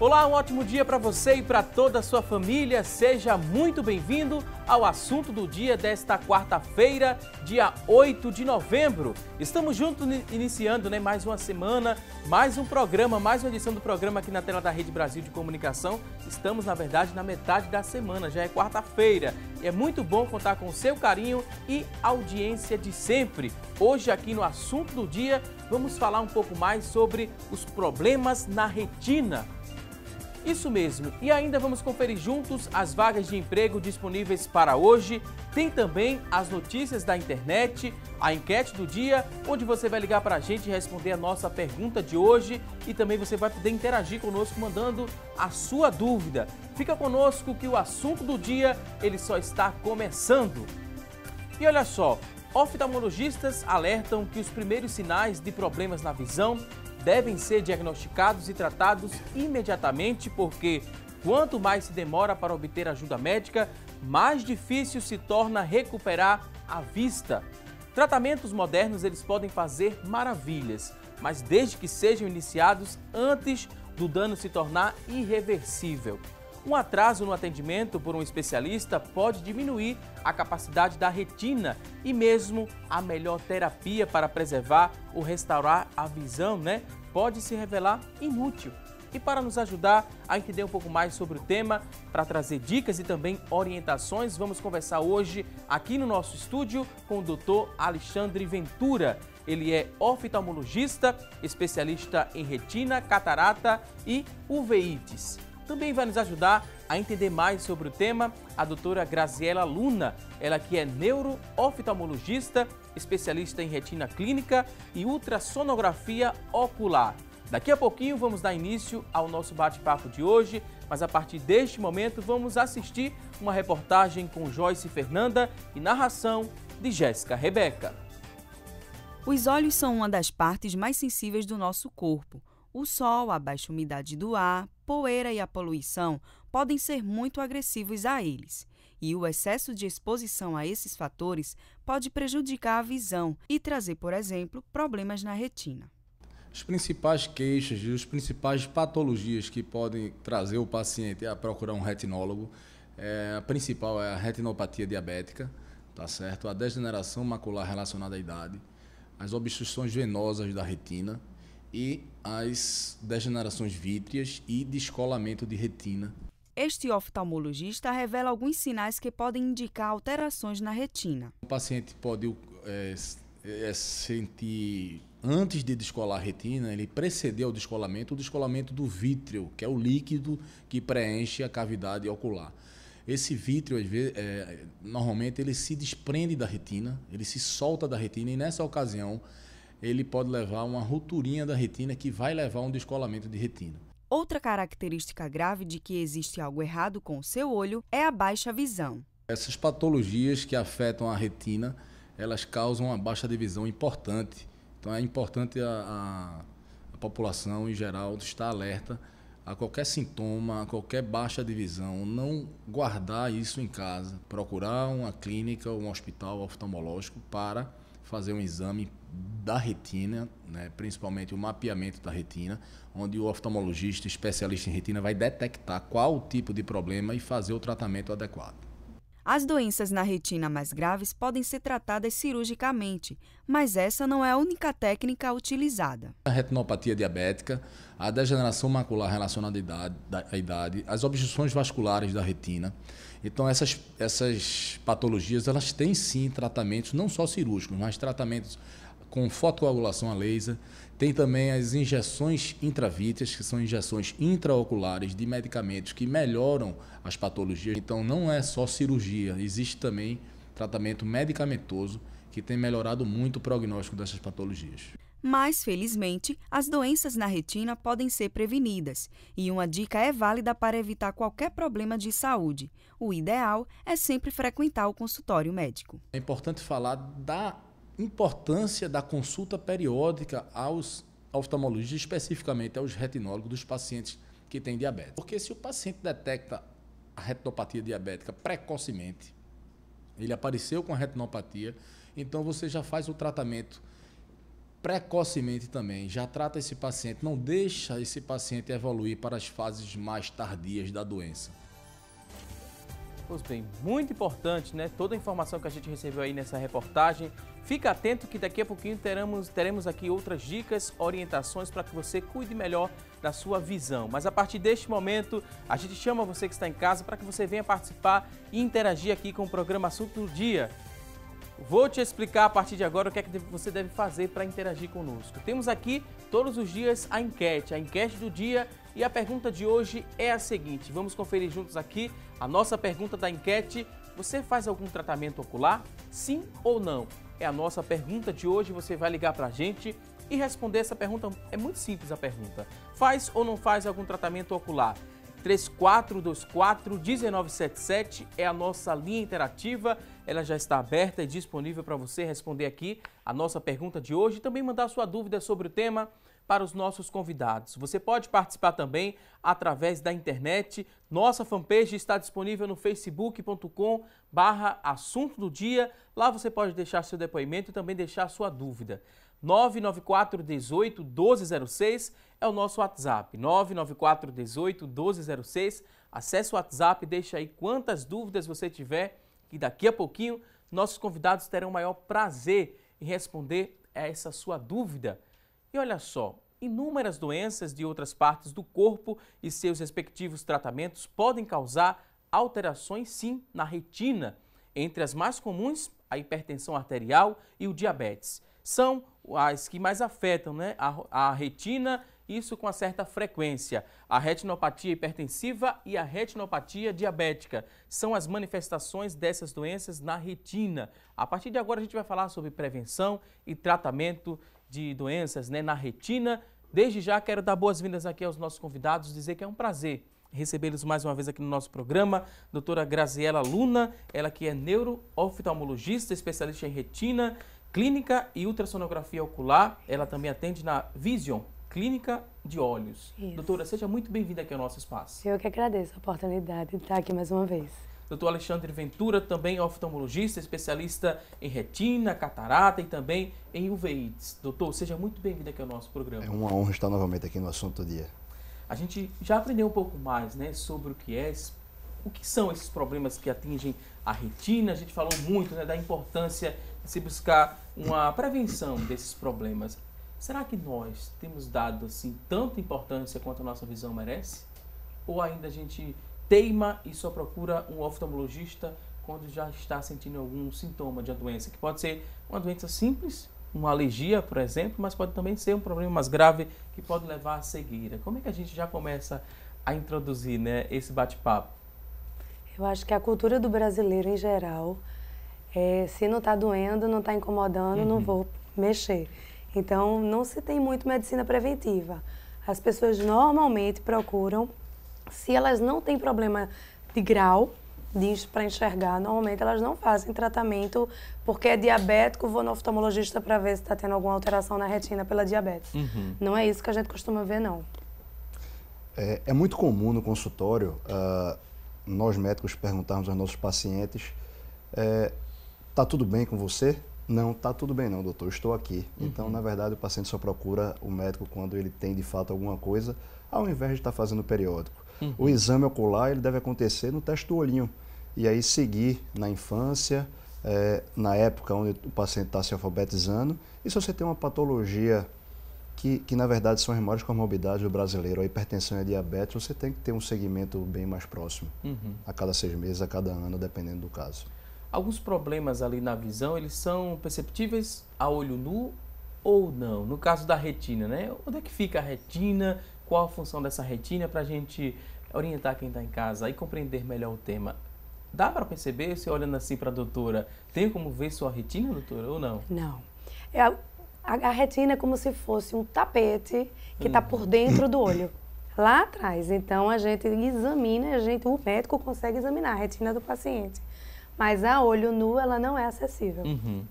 Olá, um ótimo dia para você e para toda a sua família. Seja muito bem-vindo ao assunto do dia desta quarta-feira, dia 8 de novembro. Estamos juntos iniciando né, mais uma semana, mais um programa, mais uma edição do programa aqui na tela da Rede Brasil de Comunicação. Estamos, na verdade, na metade da semana, já é quarta-feira. É muito bom contar com o seu carinho e audiência de sempre. Hoje, aqui no assunto do dia, vamos falar um pouco mais sobre os problemas na retina isso mesmo. E ainda vamos conferir juntos as vagas de emprego disponíveis para hoje. Tem também as notícias da internet, a enquete do dia, onde você vai ligar para a gente e responder a nossa pergunta de hoje. E também você vai poder interagir conosco mandando a sua dúvida. Fica conosco que o assunto do dia ele só está começando. E olha só, oftalmologistas alertam que os primeiros sinais de problemas na visão devem ser diagnosticados e tratados imediatamente, porque quanto mais se demora para obter ajuda médica, mais difícil se torna recuperar a vista. Tratamentos modernos eles podem fazer maravilhas, mas desde que sejam iniciados antes do dano se tornar irreversível. Um atraso no atendimento por um especialista pode diminuir a capacidade da retina e mesmo a melhor terapia para preservar ou restaurar a visão, né? Pode se revelar inútil. E para nos ajudar a entender um pouco mais sobre o tema, para trazer dicas e também orientações, vamos conversar hoje aqui no nosso estúdio com o Dr. Alexandre Ventura. Ele é oftalmologista, especialista em retina, catarata e uveites também vai nos ajudar a entender mais sobre o tema a doutora Graziela Luna, ela que é neurooftalmologista, especialista em retina clínica e ultrassonografia ocular. Daqui a pouquinho vamos dar início ao nosso bate-papo de hoje, mas a partir deste momento vamos assistir uma reportagem com Joyce Fernanda e narração de Jéssica Rebeca. Os olhos são uma das partes mais sensíveis do nosso corpo. O sol, a baixa umidade do ar, poeira e a poluição podem ser muito agressivos a eles, e o excesso de exposição a esses fatores pode prejudicar a visão e trazer, por exemplo, problemas na retina. As principais queixas e as principais patologias que podem trazer o paciente a procurar um retinólogo, é, a principal é a retinopatia diabética, tá certo? A degeneração macular relacionada à idade, as obstruções venosas da retina, e as degenerações vítreas e descolamento de retina. Este oftalmologista revela alguns sinais que podem indicar alterações na retina. O paciente pode é, é, sentir, antes de descolar a retina, ele precedeu o descolamento, o descolamento do vítreo, que é o líquido que preenche a cavidade ocular. Esse vítreo, às vezes, é, normalmente, ele se desprende da retina, ele se solta da retina e nessa ocasião ele pode levar uma rupturinha da retina que vai levar a um descolamento de retina. Outra característica grave de que existe algo errado com o seu olho é a baixa visão. Essas patologias que afetam a retina, elas causam uma baixa de visão importante. Então é importante a, a, a população em geral estar alerta a qualquer sintoma, a qualquer baixa de visão, não guardar isso em casa, procurar uma clínica, um hospital oftalmológico para fazer um exame da retina, né, principalmente o mapeamento da retina, onde o oftalmologista especialista em retina vai detectar qual o tipo de problema e fazer o tratamento adequado. As doenças na retina mais graves podem ser tratadas cirurgicamente, mas essa não é a única técnica utilizada. A retinopatia diabética, a degeneração macular relacionada à idade, à idade as obstruções vasculares da retina. Então, essas, essas patologias elas têm sim tratamentos, não só cirúrgicos, mas tratamentos com fotocoagulação a laser, tem também as injeções intravíteas, que são injeções intraoculares de medicamentos que melhoram as patologias. Então não é só cirurgia, existe também tratamento medicamentoso que tem melhorado muito o prognóstico dessas patologias. Mas, felizmente, as doenças na retina podem ser prevenidas, e uma dica é válida para evitar qualquer problema de saúde. O ideal é sempre frequentar o consultório médico. É importante falar da importância da consulta periódica aos oftalmologistas, especificamente aos retinólogos dos pacientes que têm diabetes. Porque se o paciente detecta a retinopatia diabética precocemente, ele apareceu com a retinopatia, então você já faz o tratamento precocemente também, já trata esse paciente, não deixa esse paciente evoluir para as fases mais tardias da doença. Pois bem, muito importante, né? Toda a informação que a gente recebeu aí nessa reportagem. Fica atento que daqui a pouquinho teremos, teremos aqui outras dicas, orientações para que você cuide melhor da sua visão. Mas a partir deste momento, a gente chama você que está em casa para que você venha participar e interagir aqui com o programa Assunto do Dia. Vou te explicar a partir de agora o que é que você deve fazer para interagir conosco. Temos aqui todos os dias a enquete, a enquete do dia e a pergunta de hoje é a seguinte. Vamos conferir juntos aqui a nossa pergunta da enquete. Você faz algum tratamento ocular? Sim ou não? É a nossa pergunta de hoje. Você vai ligar para a gente e responder essa pergunta. É muito simples a pergunta. Faz ou não faz algum tratamento ocular? 3424 1977 é a nossa linha interativa ela já está aberta e disponível para você responder aqui a nossa pergunta de hoje e também mandar sua dúvida sobre o tema para os nossos convidados. Você pode participar também através da internet. Nossa fanpage está disponível no facebook.com barra assunto do dia. Lá você pode deixar seu depoimento e também deixar sua dúvida. 994 18 1206 é o nosso WhatsApp. 994 18 1206. Acesse o WhatsApp e deixa aí quantas dúvidas você tiver que daqui a pouquinho nossos convidados terão o maior prazer em responder a essa sua dúvida. E olha só, inúmeras doenças de outras partes do corpo e seus respectivos tratamentos podem causar alterações sim na retina. Entre as mais comuns, a hipertensão arterial e o diabetes. São as que mais afetam né, a, a retina isso com uma certa frequência. A retinopatia hipertensiva e a retinopatia diabética são as manifestações dessas doenças na retina. A partir de agora a gente vai falar sobre prevenção e tratamento de doenças né, na retina. Desde já quero dar boas-vindas aqui aos nossos convidados, dizer que é um prazer recebê-los mais uma vez aqui no nosso programa. Doutora Graziela Luna, ela que é neuro-oftalmologista, especialista em retina, clínica e ultrassonografia ocular. Ela também atende na Vision Clínica de Olhos. Isso. Doutora, seja muito bem-vinda aqui ao nosso espaço. Eu que agradeço a oportunidade de estar aqui mais uma vez. Doutor Alexandre Ventura, também oftalmologista, especialista em retina, catarata e também em uveítes. Doutor, seja muito bem-vindo aqui ao nosso programa. É uma honra estar novamente aqui no assunto do dia. A gente já aprendeu um pouco mais né, sobre o que é, o que são esses problemas que atingem a retina. A gente falou muito né, da importância de se buscar uma prevenção desses problemas. Será que nós temos dado assim tanta importância quanto a nossa visão merece? Ou ainda a gente teima e só procura um oftalmologista quando já está sentindo algum sintoma de a doença, que pode ser uma doença simples, uma alergia, por exemplo, mas pode também ser um problema mais grave que pode levar à cegueira. Como é que a gente já começa a introduzir, né, esse bate-papo? Eu acho que a cultura do brasileiro em geral é, se não está doendo, não está incomodando, uhum. não vou mexer. Então, não se tem muito medicina preventiva. As pessoas normalmente procuram, se elas não têm problema de grau, para enxergar, normalmente elas não fazem tratamento porque é diabético, vou no oftalmologista para ver se está tendo alguma alteração na retina pela diabetes. Uhum. Não é isso que a gente costuma ver, não. É, é muito comum no consultório uh, nós médicos perguntarmos aos nossos pacientes: está é, tudo bem com você? Não, tá tudo bem não, doutor, estou aqui. Uhum. Então, na verdade, o paciente só procura o médico quando ele tem de fato alguma coisa, ao invés de estar tá fazendo periódico. Uhum. O exame ocular ele deve acontecer no teste do olhinho e aí seguir na infância, é, na época onde o paciente está se alfabetizando. E se você tem uma patologia que, que na verdade são as maiores comorbidades do brasileiro, a hipertensão e a diabetes, você tem que ter um segmento bem mais próximo, uhum. a cada seis meses, a cada ano, dependendo do caso alguns problemas ali na visão, eles são perceptíveis a olho nu ou não? No caso da retina, né? Onde é que fica a retina? Qual a função dessa retina para a gente orientar quem está em casa e compreender melhor o tema? Dá para perceber, se olhando assim para a doutora, tem como ver sua retina, doutora, ou não? Não. É a, a, retina é como se fosse um tapete que está por hum. dentro do olho lá atrás. Então a gente examina, a gente, o médico consegue examinar a retina do paciente mas a olho nu ela não é acessível. Uhum.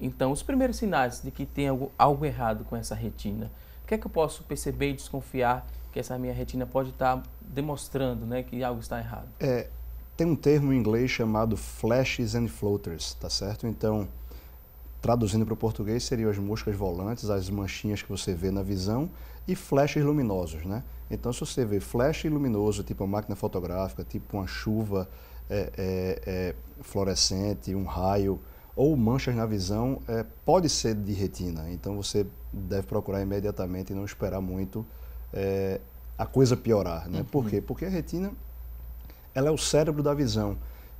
Então, os primeiros sinais de que tem algo, algo errado com essa retina, o que é que eu posso perceber e desconfiar que essa minha retina pode estar demonstrando né, que algo está errado? É, tem um termo em inglês chamado flashes and floaters, tá certo? Então, traduzindo para o português, seriam as moscas volantes, as manchinhas que você vê na visão e flashes luminosos, né? Então, se você vê flash luminoso, tipo uma máquina fotográfica, tipo uma chuva é, é, é, fluorescente, um raio ou manchas na visão, é, pode ser de retina. Então você deve procurar imediatamente e não esperar muito é, a coisa piorar. Né? Uhum. Por quê? Uhum. Porque a retina ela é o cérebro da visão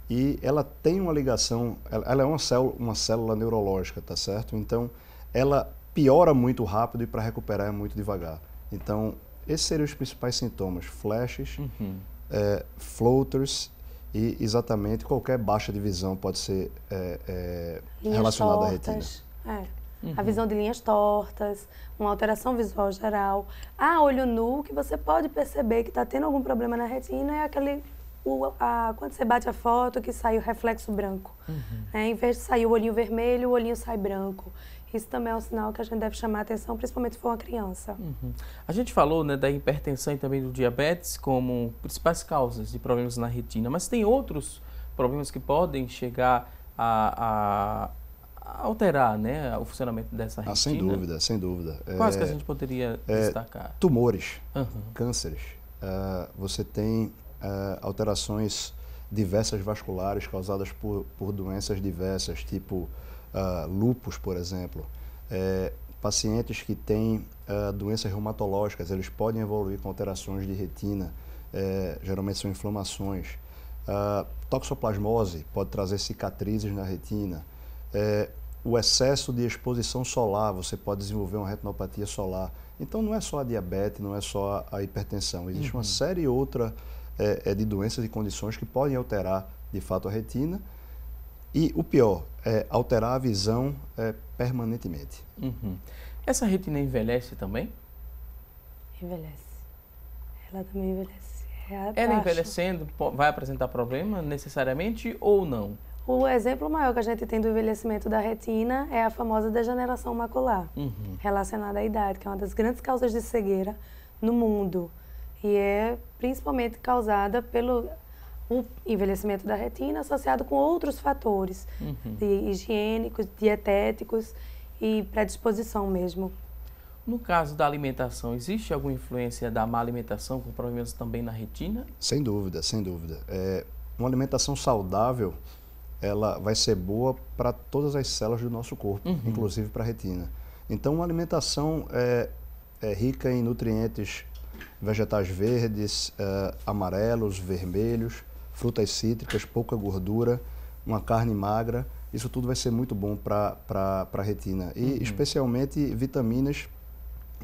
e ela tem uma ligação, ela é uma célula, uma célula neurológica, tá certo? Então, ela piora muito rápido e para recuperar é muito devagar. Então, esses seriam os principais sintomas: flashes, uhum. é, floaters e exatamente qualquer baixa de visão pode ser é, é, relacionada à retina. É. Uhum. A visão de linhas tortas, uma alteração visual geral. Ah, olho nu, que você pode perceber que está tendo algum problema na retina é aquele. O, a, quando você bate a foto, que sai o reflexo branco. Uhum. Né? Em vez de sair o olhinho vermelho, o olhinho sai branco. Isso também é um sinal que a gente deve chamar a atenção, principalmente se for uma criança. Uhum. A gente falou né, da hipertensão e também do diabetes como principais causas de problemas na retina, mas tem outros problemas que podem chegar a, a, alterar né, o funcionamento dessa ah, retina? Ah, sem dúvida, sem dúvida. Quais é, que a é, gente poderia é, destacar? Tumores, uhum. cânceres. Uh, você tem uh, alterações diversas vasculares causadas por, por doenças diversas, tipo ah, lupus, por exemplo, é, pacientes que têm uh, doenças reumatológicas, eles podem evoluir com alterações de retina, é, geralmente são inflamações. Uh, toxoplasmose pode trazer cicatrizes na retina. É, o excesso de exposição solar, você pode desenvolver uma retinopatia solar. Então não é só a diabetes, não é só a, hipertensão, existe uhum. uma série outra é, é, de doenças e condições que podem alterar de fato a retina e o pior, é alterar a visão é, permanentemente. Uhum. Essa retina envelhece também? Envelhece. Ela também envelhece. Ela, é Ela envelhecendo vai apresentar problema necessariamente ou não? O exemplo maior que a gente tem do envelhecimento da retina é a famosa degeneração macular, uhum. relacionada à idade, que é uma das grandes causas de cegueira no mundo. E é principalmente causada pelo um envelhecimento da retina associado com outros fatores uhum. de higiênicos, dietéticos e predisposição mesmo. No caso da alimentação, existe alguma influência da má alimentação com problemas também na retina? Sem dúvida, sem dúvida. É, uma alimentação saudável, ela vai ser boa para todas as células do nosso corpo, uhum. inclusive para a retina. Então, uma alimentação é, é rica em nutrientes vegetais verdes, é, amarelos, vermelhos, frutas cítricas, pouca gordura, uma carne magra. Isso tudo vai ser muito bom para a retina. E uhum. especialmente vitaminas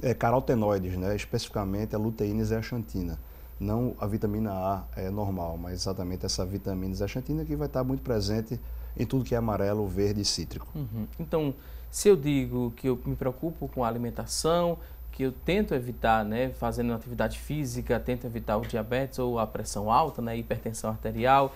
é, carotenoides, né? especificamente a luteína e a xantina. Não a vitamina A é normal, mas exatamente essa vitamina zeaxantina que vai estar muito presente em tudo que é amarelo, verde e cítrico. Uhum. Então, se eu digo que eu me preocupo com a alimentação, que eu tento evitar, né, fazendo atividade física, tento evitar o diabetes ou a pressão alta, né, hipertensão arterial.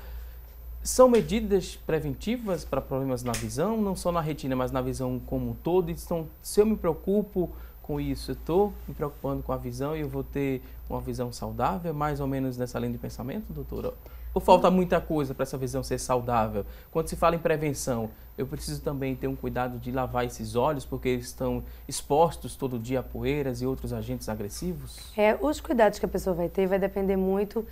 São medidas preventivas para problemas na visão, não só na retina, mas na visão como um todo. Então, se eu me preocupo com isso, eu estou me preocupando com a visão e eu vou ter uma visão saudável, mais ou menos nessa linha de pensamento, doutora? Ou falta muita coisa para essa visão ser saudável? Quando se fala em prevenção, eu preciso também ter um cuidado de lavar esses olhos, porque eles estão expostos todo dia a poeiras e outros agentes agressivos? É, os cuidados que a pessoa vai ter vai depender muito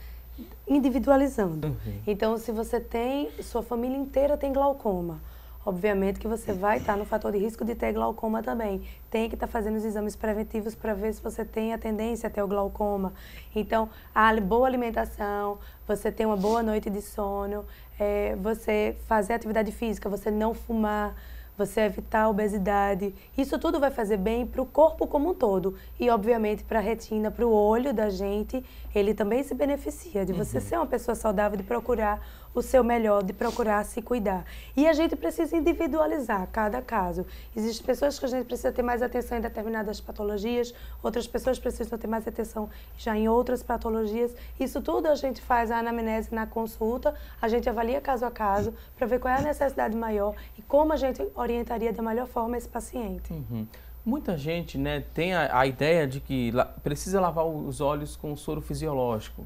individualizando. Uhum. Então, se você tem, sua família inteira tem glaucoma, obviamente que você vai estar no fator de risco de ter glaucoma também. Tem que estar fazendo os exames preventivos para ver se você tem a tendência a ter o glaucoma. Então, a boa alimentação, você ter uma boa noite de sono, é, você fazer atividade física, você não fumar, você evitar a obesidade. Isso tudo vai fazer bem para o corpo como um todo. E, obviamente, para a retina, para o olho da gente, ele também se beneficia de você uhum. ser uma pessoa saudável, de procurar o seu melhor, de procurar se cuidar. E a gente precisa individualizar cada caso. Existem pessoas que a gente precisa ter mais atenção em determinadas patologias, outras pessoas precisam ter mais atenção já em outras patologias. Isso tudo a gente faz a anamnese na consulta, a gente avalia caso a caso para ver qual é a necessidade maior e como a gente orientaria da melhor forma esse paciente. Uhum. Muita gente né, tem a, a ideia de que la, precisa lavar os olhos com soro fisiológico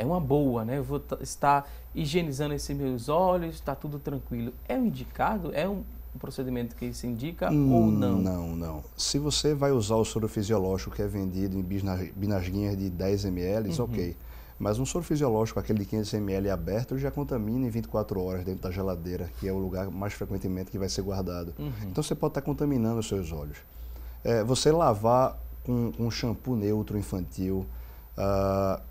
é uma boa, né? Eu vou estar higienizando esses meus olhos, está tudo tranquilo. É um indicado? É um procedimento que se indica hum, ou não? Não, não. Se você vai usar o soro fisiológico que é vendido em binasguinhas de 10 ml, é uhum. ok. Mas um soro fisiológico, aquele de 500 ml aberto, já contamina em 24 horas dentro da geladeira, que é o lugar mais frequentemente que vai ser guardado. Uhum. Então você pode estar tá contaminando os seus olhos. É, você lavar com um, um shampoo neutro infantil, uh,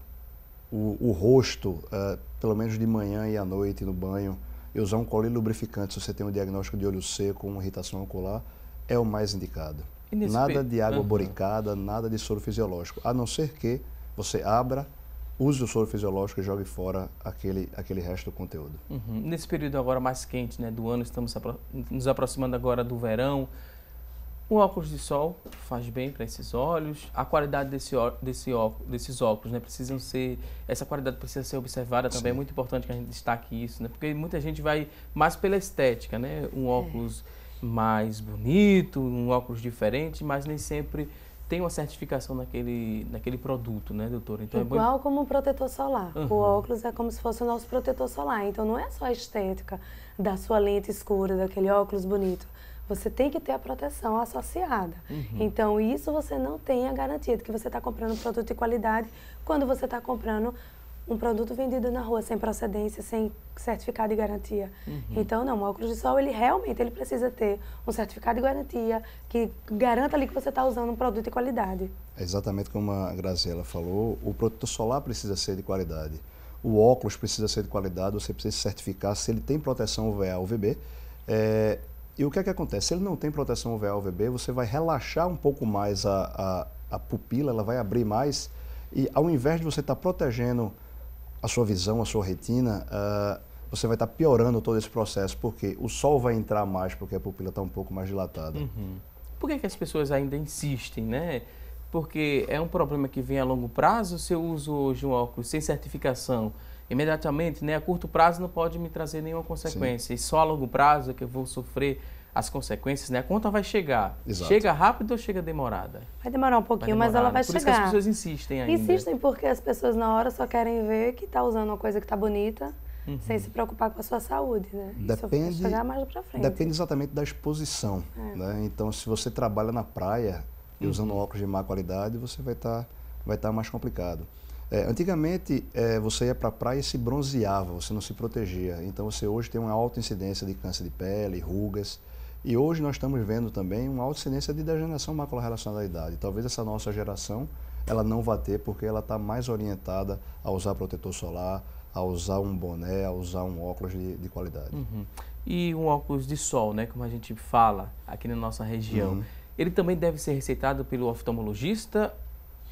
o, o rosto, uh, pelo menos de manhã e à noite no banho, e usar um colírio lubrificante se você tem um diagnóstico de olho seco, uma irritação ocular, é o mais indicado. Nada de água uhum. boricada, nada de soro fisiológico, a não ser que você abra, use o soro fisiológico e jogue fora aquele, aquele resto do conteúdo. Uhum. Nesse período agora mais quente né, do ano, estamos nos aproximando agora do verão, o óculos de sol faz bem para esses olhos. A qualidade desse, desse óculos, desses óculos, né, precisam ser essa qualidade precisa ser observada também. Sim. É muito importante que a gente destaque isso, né, porque muita gente vai mais pela estética, né, um é. óculos é. mais bonito, um óculos diferente, mas nem sempre tem uma certificação naquele, naquele produto, né, doutora? Então, é Igual é como o protetor solar. Uhum. O óculos é como se fosse o nosso protetor solar. Então, não é só a estética da sua lente escura, daquele óculos bonito você tem que ter a proteção associada. Uhum. Então, isso você não tem a garantia de que você está comprando um produto de qualidade quando você está comprando um produto vendido na rua sem procedência, sem certificado de garantia. Uhum. Então, não, o óculos de sol, ele realmente ele precisa ter um certificado de garantia que garanta ali que você está usando um produto de qualidade. É exatamente como a Graziela falou, o produto solar precisa ser de qualidade. O óculos precisa ser de qualidade, você precisa certificar se ele tem proteção UVA, UVB. É, e o que é que acontece? Se ele não tem proteção UVA-UVB, você vai relaxar um pouco mais a, a, a, pupila, ela vai abrir mais. E ao invés de você estar tá protegendo a sua visão, a sua retina, uh, você vai estar tá piorando todo esse processo, porque o sol vai entrar mais, porque a pupila está um pouco mais dilatada. Uhum. Por que, é que as pessoas ainda insistem, né? Porque é um problema que vem a longo prazo. Se eu uso hoje um óculos sem certificação, imediatamente, né, a curto prazo não pode me trazer nenhuma consequência. Sim. E só a longo prazo é que eu vou sofrer as consequências, né? A conta vai chegar. Exato. Chega rápido ou chega demorada? Vai demorar um pouquinho, demorar. mas ela né? vai Por chegar. Por isso as pessoas insistem ainda. Insistem porque as pessoas na hora só querem ver que está usando uma coisa que está bonita, uhum. sem se preocupar com a sua saúde, né? Depende, isso chegar mais para frente. Depende exatamente da exposição, é. né? Então, se você trabalha na praia e usando uhum. óculos de má qualidade, você vai estar tá, vai tá mais complicado. É, antigamente, é, você ia para a praia e se bronzeava, você não se protegia. Então, você hoje tem uma alta incidência de câncer de pele, rugas. E hoje nós estamos vendo também uma alta incidência de degeneração macular relacionada à idade. Talvez essa nossa geração ela não vá ter porque ela está mais orientada a usar protetor solar, a usar um boné, a usar um óculos de, de qualidade. Uhum. E um óculos de sol, né, como a gente fala aqui na nossa região, uhum. ele também deve ser receitado pelo oftalmologista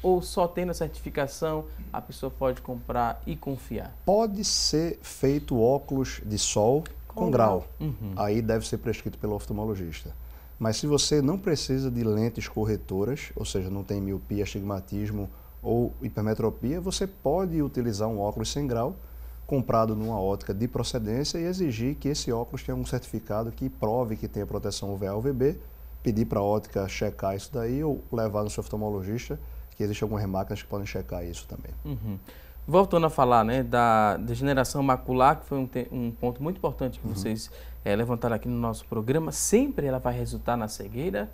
ou só tendo a certificação a pessoa pode comprar e confiar? Pode ser feito óculos de sol com, com grau. grau. Uhum. Aí deve ser prescrito pelo oftalmologista. Mas se você não precisa de lentes corretoras, ou seja, não tem miopia, astigmatismo ou hipermetropia, você pode utilizar um óculos sem grau, comprado numa ótica de procedência e exigir que esse óculos tenha um certificado que prove que tem a proteção UVA-UVB, pedir para a ótica checar isso daí ou levar no seu oftalmologista que existem algumas máquinas que podem checar isso também. Uhum. Voltando a falar né, da degeneração macular, que foi um, um ponto muito importante que uhum. vocês é, levantaram aqui no nosso programa, sempre ela vai resultar na cegueira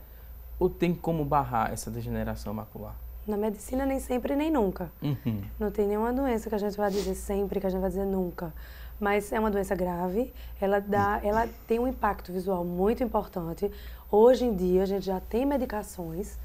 ou tem como barrar essa degeneração macular? Na medicina, nem sempre nem nunca. Uhum. Não tem nenhuma doença que a gente vai dizer sempre, que a gente vai dizer nunca. Mas é uma doença grave, ela, dá, ela tem um impacto visual muito importante. Hoje em dia, a gente já tem medicações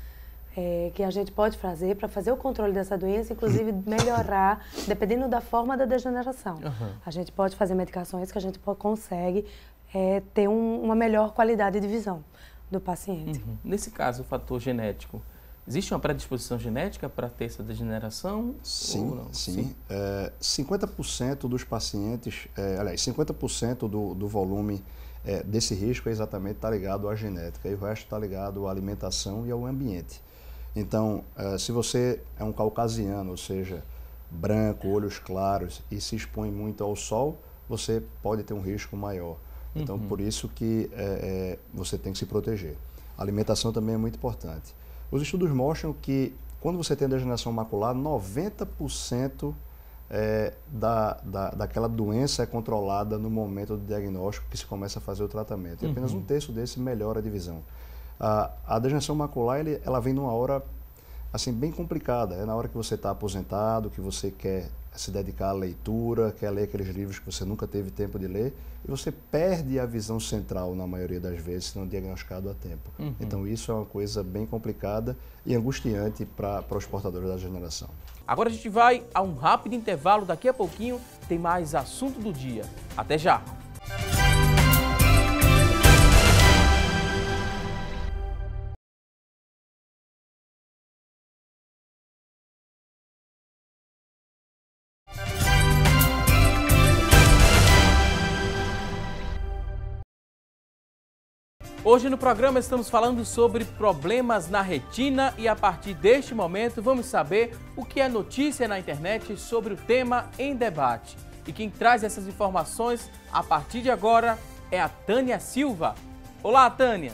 é, que a gente pode fazer para fazer o controle dessa doença, inclusive melhorar, dependendo da forma da degeneração. Uhum. A gente pode fazer medicações que a gente consegue é, ter um, uma melhor qualidade de visão do paciente. Uhum. Nesse caso, o fator genético, existe uma predisposição genética para ter essa degeneração? Sim, sim. sim. É, 50% dos pacientes, é, aliás, 50% do, do volume é, desse risco é exatamente tá ligado à genética e o resto está ligado à alimentação e ao ambiente. Então, é, se você é um caucasiano, ou seja, branco, olhos claros e se expõe muito ao sol, você pode ter um risco maior. Então, uhum. por isso que é, é, você tem que se proteger. A alimentação também é muito importante. Os estudos mostram que quando você tem degeneração macular, 90% é, da, da, daquela doença é controlada no momento do diagnóstico que se começa a fazer o tratamento. E apenas uhum. um terço desse melhora a divisão. A, degeneração macular ele, ela vem numa hora assim bem complicada. É na hora que você está aposentado, que você quer se dedicar à leitura, quer ler aqueles livros que você nunca teve tempo de ler, e você perde a visão central na maioria das vezes, se não diagnosticado a tempo. Uhum. Então isso é uma coisa bem complicada e angustiante para os portadores da geração. Agora a gente vai a um rápido intervalo, daqui a pouquinho tem mais assunto do dia. Até já! Hoje no programa estamos falando sobre problemas na retina e a partir deste momento vamos saber o que é notícia na internet sobre o tema em debate. E quem traz essas informações a partir de agora é a Tânia Silva. Olá, Tânia!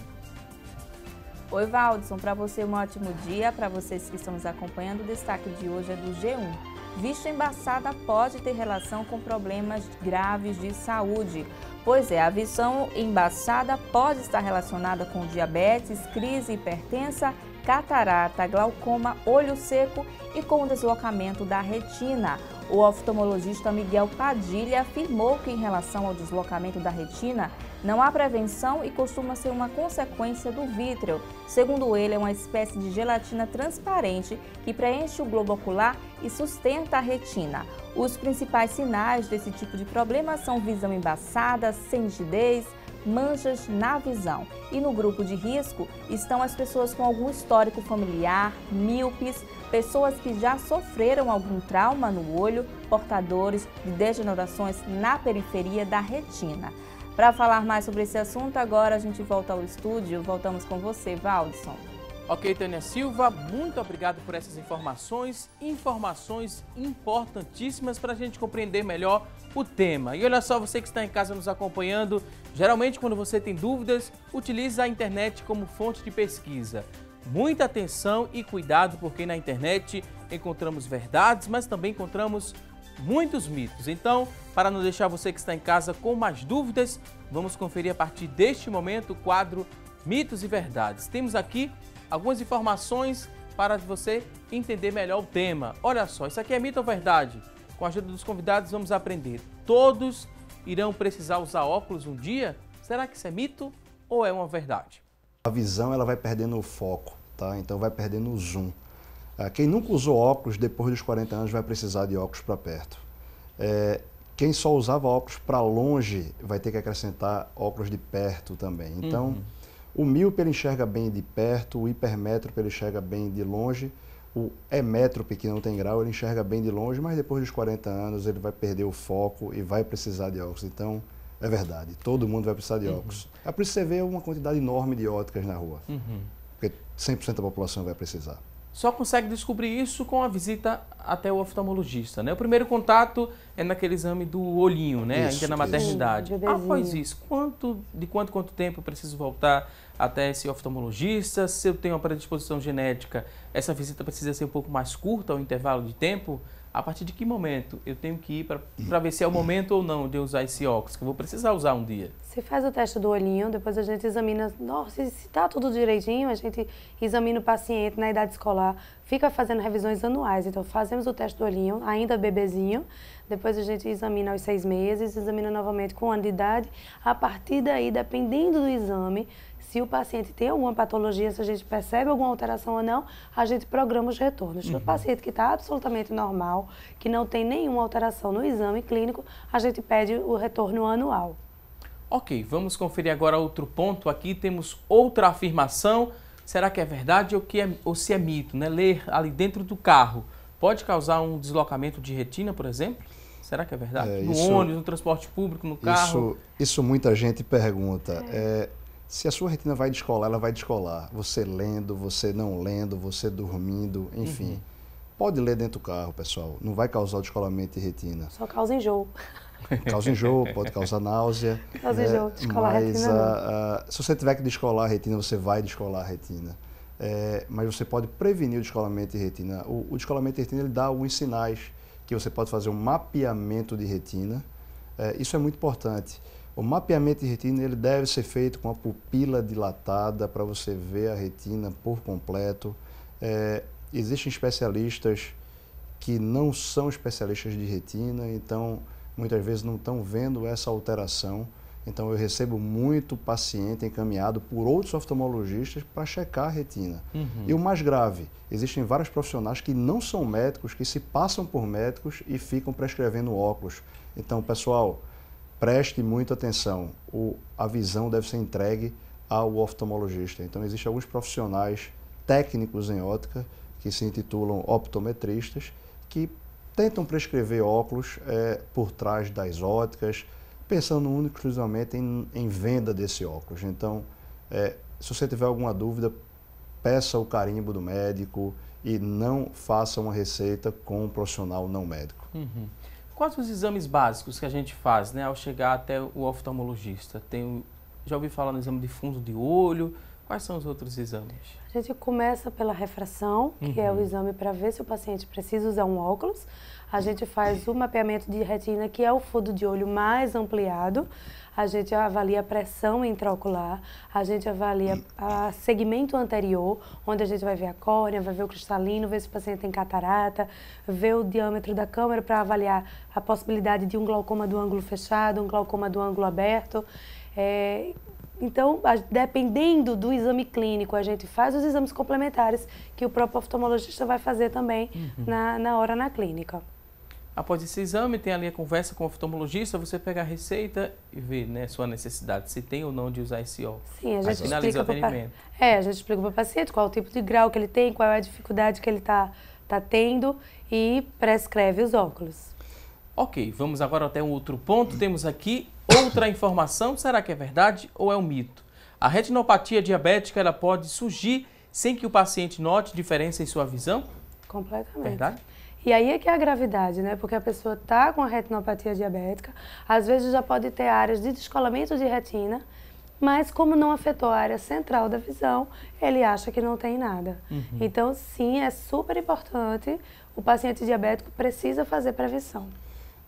Oi, Valdson, para você um ótimo dia. Para vocês que estão nos acompanhando, o destaque de hoje é do G1 vista embaçada pode ter relação com problemas graves de saúde. Pois é, a visão embaçada pode estar relacionada com diabetes, crise hipertensa, catarata, glaucoma, olho seco e com o deslocamento da retina. O oftalmologista Miguel Padilha afirmou que, em relação ao deslocamento da retina, não há prevenção e costuma ser uma consequência do vítreo. Segundo ele, é uma espécie de gelatina transparente que preenche o globo ocular e sustenta a retina. Os principais sinais desse tipo de problema são visão embaçada, sem nitidez, manchas na visão. E no grupo de risco estão as pessoas com algum histórico familiar, míopes, pessoas que já sofreram algum trauma no olho, portadores de degenerações na periferia da retina. Para falar mais sobre esse assunto, agora a gente volta ao estúdio. Voltamos com você, Valdson. Ok, Tânia Silva, muito obrigado por essas informações, informações importantíssimas para a gente compreender melhor o tema. E olha só, você que está em casa nos acompanhando, geralmente quando você tem dúvidas, utilize a internet como fonte de pesquisa. Muita atenção e cuidado, porque na internet encontramos verdades, mas também encontramos muitos mitos. Então, para não deixar você que está em casa com mais dúvidas, vamos conferir a partir deste momento o quadro Mitos e Verdades. Temos aqui algumas informações para você entender melhor o tema. Olha só, isso aqui é mito ou verdade? Com a ajuda dos convidados vamos aprender. Todos irão precisar usar óculos um dia? Será que isso é mito ou é uma verdade? a visão ela vai perdendo o foco, tá? Então vai perdendo o zoom. Ah, quem nunca usou óculos, depois dos 40 anos vai precisar de óculos para perto. É, quem só usava óculos para longe vai ter que acrescentar óculos de perto também. Então, uhum. o míope ele enxerga bem de perto, o hipermétrope ele enxerga bem de longe, o emétrope, que não tem grau, ele enxerga bem de longe, mas depois dos 40 anos ele vai perder o foco e vai precisar de óculos. Então, é verdade, todo mundo vai precisar de uhum. óculos. É por isso que você vê uma quantidade enorme de óticas na rua. Uhum. Porque 100% da população vai precisar. Só consegue descobrir isso com a visita até o oftalmologista, né? O primeiro contato é naquele exame do olhinho, né? Isso, Ainda na maternidade. Isso. Após ah, isso, quanto, de quanto quanto tempo eu preciso voltar até esse oftalmologista? Se eu tenho uma predisposição genética, essa visita precisa ser um pouco mais curta, o um intervalo de tempo? a partir de que momento eu tenho que ir para ver se é o momento ou não de usar esse óculos, que eu vou precisar usar um dia? Você faz o teste do olhinho, depois a gente examina, nossa, se está tudo direitinho, a gente examina o paciente na idade escolar, fica fazendo revisões anuais. Então, fazemos o teste do olhinho, ainda bebezinho, depois a gente examina aos seis meses, examina novamente com o ano de idade. A partir daí, dependendo do exame, se o paciente tem alguma patologia, se a gente percebe alguma alteração ou não, a gente programa os retornos. Uhum. O paciente que está absolutamente normal, que não tem nenhuma alteração no exame clínico, a gente pede o retorno anual. Ok, vamos conferir agora outro ponto. Aqui temos outra afirmação. Será que é verdade ou, que é, ou se é mito? Né? Ler ali dentro do carro pode causar um deslocamento de retina, por exemplo? Será que é verdade? É, no isso, ônibus, no transporte público, no carro? Isso, isso muita gente pergunta. É. É, se a sua retina vai descolar, ela vai descolar. Você lendo, você não lendo, você dormindo, enfim. Uhum. Pode ler dentro do carro, pessoal. Não vai causar descolamento de retina. Só causa enjoo. Causa enjoo, pode causar náusea. Causa é, enjoo, descolar mas, a retina. A, ah, ah, se você tiver que descolar a retina, você vai descolar a retina. É, mas você pode prevenir o descolamento de retina. O, o, descolamento de retina ele dá alguns sinais que você pode fazer um mapeamento de retina. É, isso é muito importante. O mapeamento de retina ele deve ser feito com a pupila dilatada para você ver a retina por completo. É, existem especialistas que não são especialistas de retina, então muitas vezes não estão vendo essa alteração. Então eu recebo muito paciente encaminhado por outros oftalmologistas para checar a retina. Uhum. E o mais grave, existem vários profissionais que não são médicos, que se passam por médicos e ficam prescrevendo óculos. Então, pessoal, preste muita atenção. O, a visão deve ser entregue ao oftalmologista. Então, existem alguns profissionais técnicos em ótica que se intitulam optometristas que tentam prescrever óculos é, por trás das óticas, pensando única e exclusivamente em, em, venda desse óculos. Então, é, se você tiver alguma dúvida, peça o carimbo do médico e não faça uma receita com um profissional não médico. Uhum. Quais os exames básicos que a gente faz né, ao chegar até o oftalmologista? Tem, já ouvi falar no exame de fundo de olho. Quais são os outros exames? A gente começa pela refração, que uhum. é o uhum. exame para ver se o paciente precisa usar um óculos. A gente faz o mapeamento de retina, que é o fundo de olho mais ampliado a gente avalia a pressão intraocular, a gente avalia o segmento anterior, onde a gente vai ver a córnea, vai ver o cristalino, ver se o paciente tem catarata, ver o diâmetro da câmera para avaliar a possibilidade de um glaucoma do ângulo fechado, um glaucoma do ângulo aberto. É, então, dependendo do exame clínico, a gente faz os exames complementares que o próprio oftalmologista vai fazer também uhum. na, na hora na clínica. Após esse exame, tem ali a conversa com o oftalmologista, você pega a receita e vê né, sua necessidade, se tem ou não de usar esse óculos. Sim, a gente explica o atendimento. É, a gente explica para o paciente qual é o tipo de grau que ele tem, qual é a dificuldade que ele está tá tendo e prescreve os óculos. Ok, vamos agora até um outro ponto. Temos aqui outra informação. Será que é verdade ou é um mito? A retinopatia diabética ela pode surgir sem que o paciente note diferença em sua visão? Completamente. Verdade? E aí é que é a gravidade, né? Porque a pessoa tá com a retinopatia diabética, às vezes já pode ter áreas de descolamento de retina, mas como não afetou a área central da visão, ele acha que não tem nada. Uhum. Então, sim, é super importante. O paciente diabético precisa fazer prevenção.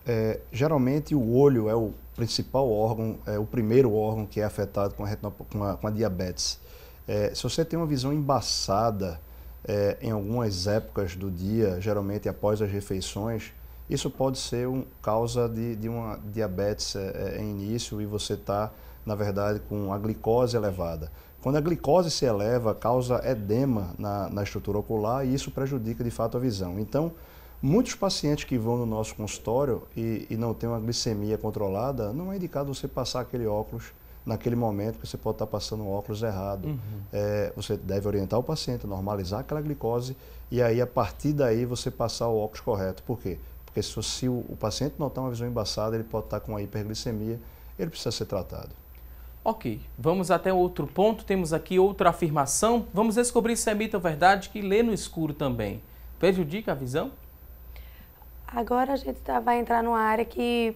É, geralmente o olho é o principal órgão, é o primeiro órgão que é afetado com a, com a, com a diabetes. É, se você tem uma visão embaçada, é, em algumas épocas do dia, geralmente após as refeições, isso pode ser um, causa de, de uma diabetes é, em início e você está, na verdade, com a glicose elevada. Quando a glicose se eleva, causa edema na, na estrutura ocular e isso prejudica de fato a visão. Então, Muitos pacientes que vão no nosso consultório e, e, não têm uma glicemia controlada, não é indicado você passar aquele óculos naquele momento que você pode estar passando um óculos errado. Uhum. É, você deve orientar o paciente, normalizar aquela glicose e aí, a partir daí, você passar o óculos correto. Por quê? Porque se, se o, o paciente notar uma visão embaçada, ele pode estar com uma hiperglicemia, ele precisa ser tratado. Ok, vamos até outro ponto. Temos aqui outra afirmação. Vamos descobrir se é mito ou verdade que ler no escuro também prejudica a visão? Agora a gente tá, vai entrar numa área que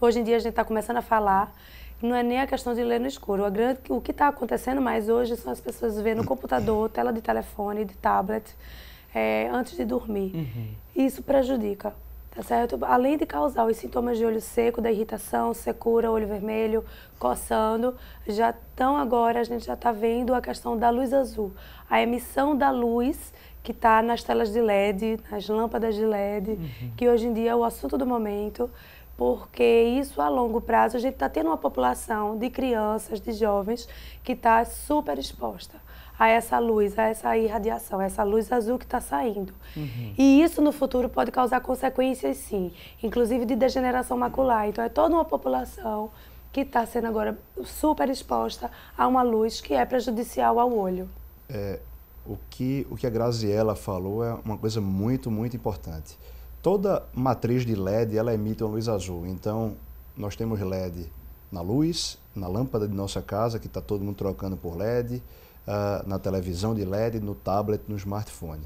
hoje em dia a gente está começando a falar não é nem a questão de ler no escuro. A grande, o que está acontecendo mais hoje são as pessoas vendo computador, tela de telefone, de tablet, é, antes de dormir. Uhum. Isso prejudica, tá certo? Além de causar os sintomas de olho seco, da irritação, secura, olho vermelho, coçando, já estão agora, a gente já está vendo a questão da luz azul. A emissão da luz que está nas telas de LED, nas lâmpadas de LED, uhum. que hoje em dia é o assunto do momento porque isso a longo prazo a gente está tendo uma população de crianças, de jovens, que está super exposta a essa luz, a essa irradiação, a essa luz azul que está saindo. Uhum. E isso no futuro pode causar consequências, sim, inclusive de degeneração macular. Então, é toda uma população que está sendo agora super exposta a uma luz que é prejudicial ao olho. É, o, que, o que a Graziella falou é uma coisa muito, muito importante toda matriz de LED ela emite uma luz azul. Então, nós temos LED na luz, na lâmpada de nossa casa, que está todo mundo trocando por LED, uh, ah, na televisão de LED, no tablet, no smartphone.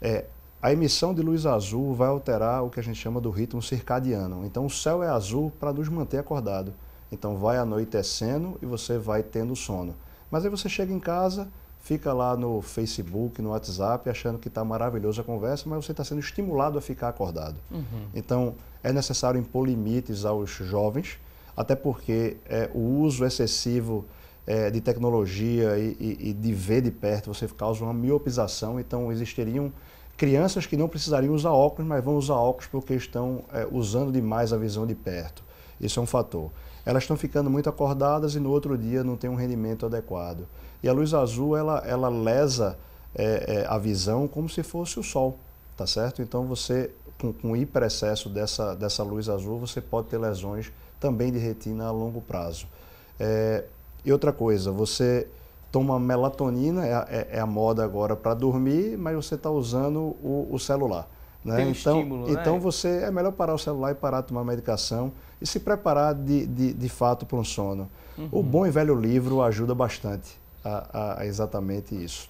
É, a emissão de luz azul vai alterar o que a gente chama do ritmo circadiano. Então, o céu é azul para nos manter acordado. Então, vai anoitecendo e você vai tendo sono. Mas aí você chega em casa, fica lá no Facebook, no WhatsApp, achando que está maravilhosa a conversa, mas você está sendo estimulado a ficar acordado. Uhum. Então, é necessário impor limites aos jovens, até porque é, o uso excessivo é, de tecnologia e, e, e, de ver de perto, você causa uma miopização, então existiriam crianças que não precisariam usar óculos, mas vão usar óculos porque estão é, usando demais a visão de perto. Isso é um fator. Elas estão ficando muito acordadas e no outro dia não tem um rendimento adequado. E a luz azul ela, ela lesa é, é, a visão como se fosse o sol, tá certo? Então você, com, com o hiperexcesso dessa, dessa luz azul, você pode ter lesões também de retina a longo prazo. É, e outra coisa, você toma melatonina, é, a é, é moda agora para dormir, mas você está usando o, o celular. Né? então, estímulo, né? então né? você é melhor parar o celular e parar de tomar medicação e se preparar de, de, de fato para um sono. Uhum. O bom e velho livro ajuda bastante a, a exatamente isso.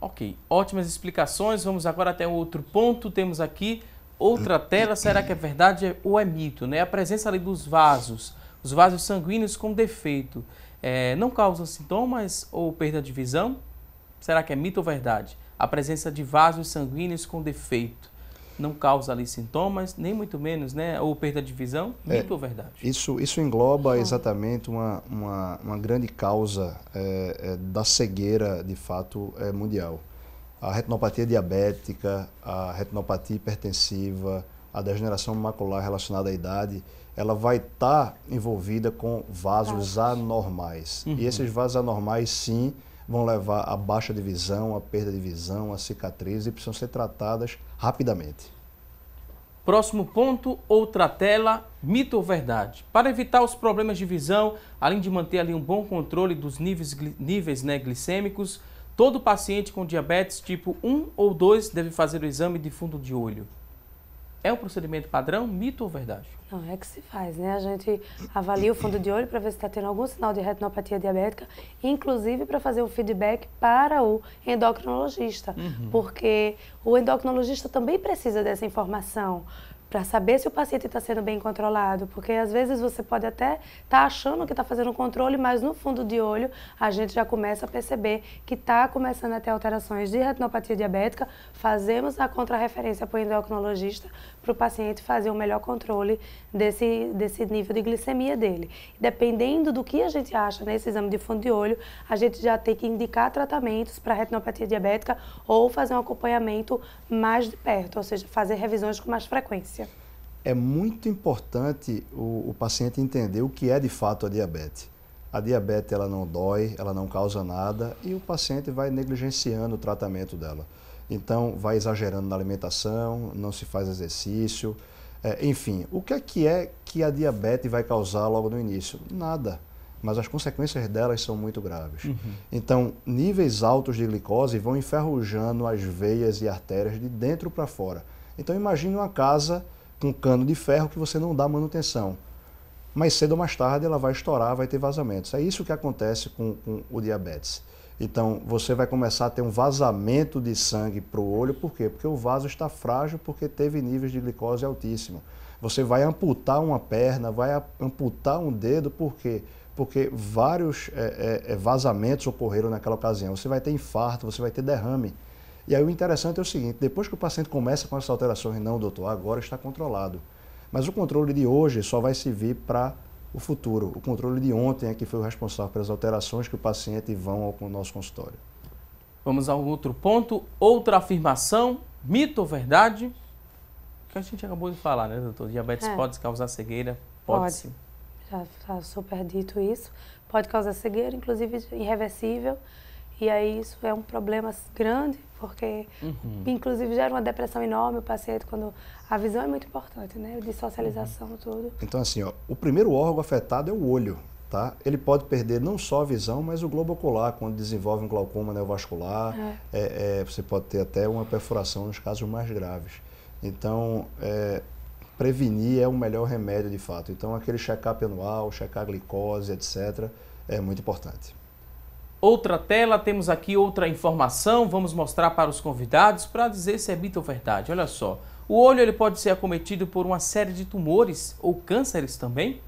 Ok, ótimas explicações. Vamos agora até outro ponto. Temos aqui outra tela. Será que é verdade ou é mito? Né? A presença ali dos vasos, os vasos sanguíneos com defeito, é, não causam sintomas ou perda de visão? Será que é mito ou verdade? A presença de vasos sanguíneos com defeito não causa ali sintomas, nem muito menos, né? Ou perda de visão, é, mito é, ou verdade? Isso, isso engloba uhum. exatamente uma, uma, uma grande causa é, é, da cegueira, de fato, é, mundial. A retinopatia diabética, a retinopatia hipertensiva, a degeneração macular relacionada à idade, ela vai estar tá envolvida com vasos, vasos. anormais. Uhum. E esses vasos anormais, sim, vão levar à baixa de visão, à perda de visão, à cicatriz e precisam ser tratadas rapidamente. Próximo ponto, outra tela, mito ou verdade. Para evitar os problemas de visão, além de manter ali um bom controle dos níveis, níveis né, glicêmicos, todo paciente com diabetes tipo 1 ou 2 deve fazer o exame de fundo de olho. É um procedimento padrão, mito ou verdade? Não, é que se faz, né? A gente avalia o fundo de olho para ver se está tendo algum sinal de retinopatia diabética, inclusive para fazer o feedback para o endocrinologista, uhum. porque o endocrinologista também precisa dessa informação para saber se o paciente está sendo bem controlado, porque às vezes você pode até estar tá achando que está fazendo um controle, mas no fundo de olho a gente já começa a perceber que está começando a ter alterações de retinopatia diabética. Fazemos a contrarreferência para o endocrinologista para o paciente fazer o um melhor controle desse, desse nível de glicemia dele. Dependendo do que a gente acha nesse né, exame de fundo de olho, a gente já tem que indicar tratamentos para retinopatia diabética ou fazer um acompanhamento mais de perto, ou seja, fazer revisões com mais frequência. É muito importante o, o paciente entender o que é de fato a diabetes. A diabetes ela não dói, ela não causa nada e o paciente vai negligenciando o tratamento dela. Então, vai exagerando na alimentação, não se faz exercício. É, enfim, o que é que é que a diabetes vai causar logo no início? Nada. Mas as consequências delas são muito graves. Uhum. Então, níveis altos de glicose vão enferrujando as veias e artérias de dentro para fora. Então, imagine uma casa com cano de ferro que você não dá manutenção. Mais cedo ou mais tarde ela vai estourar, vai ter vazamentos. É isso que acontece com, com o diabetes. Então, você vai começar a ter um vazamento de sangue para o olho, por quê? Porque o vaso está frágil, porque teve níveis de glicose altíssimo. Você vai amputar uma perna, vai amputar um dedo, por quê? Porque vários é, é, é, vazamentos ocorreram naquela ocasião. Você vai ter infarto, você vai ter derrame. E aí o interessante é o seguinte: depois que o paciente começa com essas alterações, não, doutor, agora está controlado. Mas o controle de hoje só vai servir para o futuro. O controle de ontem é que foi o responsável pelas alterações que o paciente vão ao nosso consultório. Vamos a outro ponto, outra afirmação, mito ou verdade? Que a gente acabou de falar, né, doutor? Diabetes é. pode causar cegueira? Pode. pode. Sim. Já, já super dito isso. Pode causar cegueira, inclusive irreversível. E aí isso é um problema grande, porque uhum. inclusive gera uma depressão enorme o paciente quando a visão é muito importante, né? De socialização uhum. tudo. Então assim, ó, o primeiro órgão afetado é o olho, tá? Ele pode perder não só a visão, mas o globo ocular quando desenvolve um glaucoma neovascular. É. É, é, você pode ter até uma perfuração nos casos mais graves. Então é, prevenir é o melhor remédio de fato. Então aquele check-up anual, checar a glicose, etc. É muito importante. Outra tela, temos aqui outra informação, vamos mostrar para os convidados para dizer se é mito ou verdade. Olha só, o olho ele pode ser acometido por uma série de tumores ou cânceres também?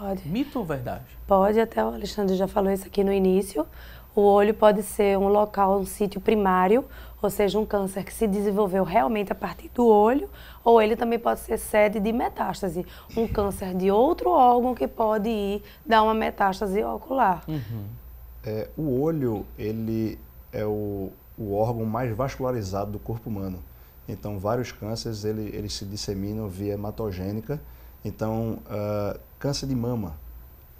Pode. Mito ou verdade? Pode, até o Alexandre já falou isso aqui no início. O olho pode ser um local, um sítio primário, ou seja, um câncer que se desenvolveu realmente a partir do olho, ou ele também pode ser sede de metástase, um câncer de outro órgão que pode ir dar uma metástase ocular. Uhum. É, o olho ele é o, o, órgão mais vascularizado do corpo humano. Então, vários cânceres ele, ele se disseminam via hematogênica. Então, uh, câncer de mama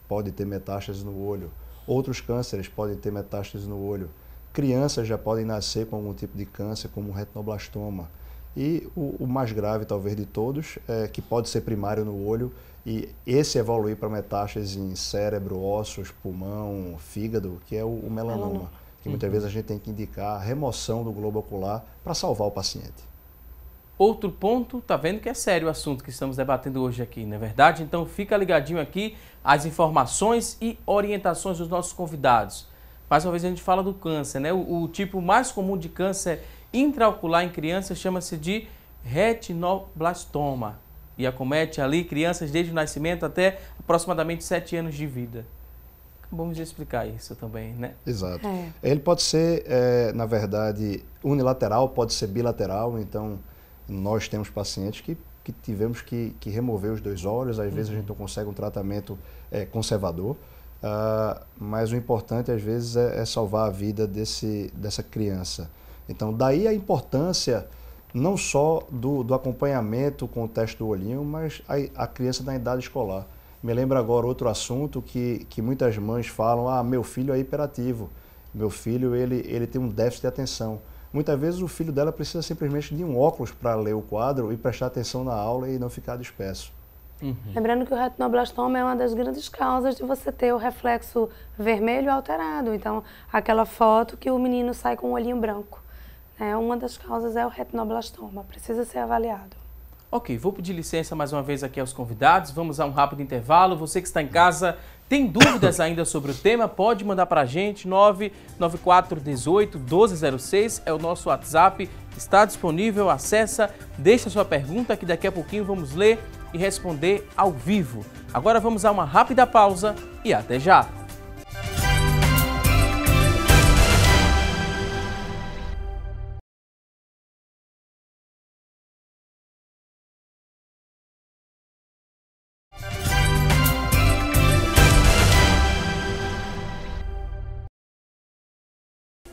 pode ter metástases no olho. Outros cânceres podem ter metástases no olho. Crianças já podem nascer com algum tipo de câncer, como retinoblastoma. E o, o mais grave, talvez, de todos, é que pode ser primário no olho e esse evoluir para metástases em cérebro, ossos, pulmão, fígado, que é o, o melanoma, que muitas uhum. vezes a gente tem que indicar a remoção do globo ocular para salvar o paciente. Outro ponto, tá vendo que é sério o assunto que estamos debatendo hoje aqui, não é verdade? Então fica ligadinho aqui às informações e orientações dos nossos convidados. Mais uma vez a gente fala do câncer, né? O, o tipo mais comum de câncer intraocular em crianças chama-se de retinoblastoma e acomete ali crianças desde o nascimento até aproximadamente 7 anos de vida. Vamos explicar isso também, né? Exato. É. Ele pode ser, é, na verdade, unilateral, pode ser bilateral, então nós temos pacientes que, que tivemos que, que remover os dois olhos, às uhum. vezes a gente não uhum. consegue um tratamento é, conservador, uh, mas o importante às vezes é, é, salvar a vida desse, dessa criança. Então, daí a importância não só do, do acompanhamento com o teste do olhinho, mas a, a criança na idade escolar. Me lembra agora outro assunto que, que muitas mães falam, ah, meu filho é hiperativo, meu filho ele, ele tem um déficit de atenção. Muitas vezes o filho dela precisa simplesmente de um óculos para ler o quadro e prestar atenção na aula e não ficar disperso. Uhum. Lembrando que o retinoblastoma é uma das grandes causas de você ter o reflexo vermelho alterado. Então, aquela foto que o menino sai com o olhinho branco. É, uma das causas é o retinoblastoma, precisa ser avaliado. Ok, vou pedir licença mais uma vez aqui aos convidados. Vamos a um rápido intervalo. Você que está em casa tem dúvidas ainda sobre o tema, pode mandar para a gente. 99418 1206 é o nosso WhatsApp. Está disponível, acessa, deixa sua pergunta que daqui a pouquinho vamos ler e responder ao vivo. Agora vamos a uma rápida pausa e até já!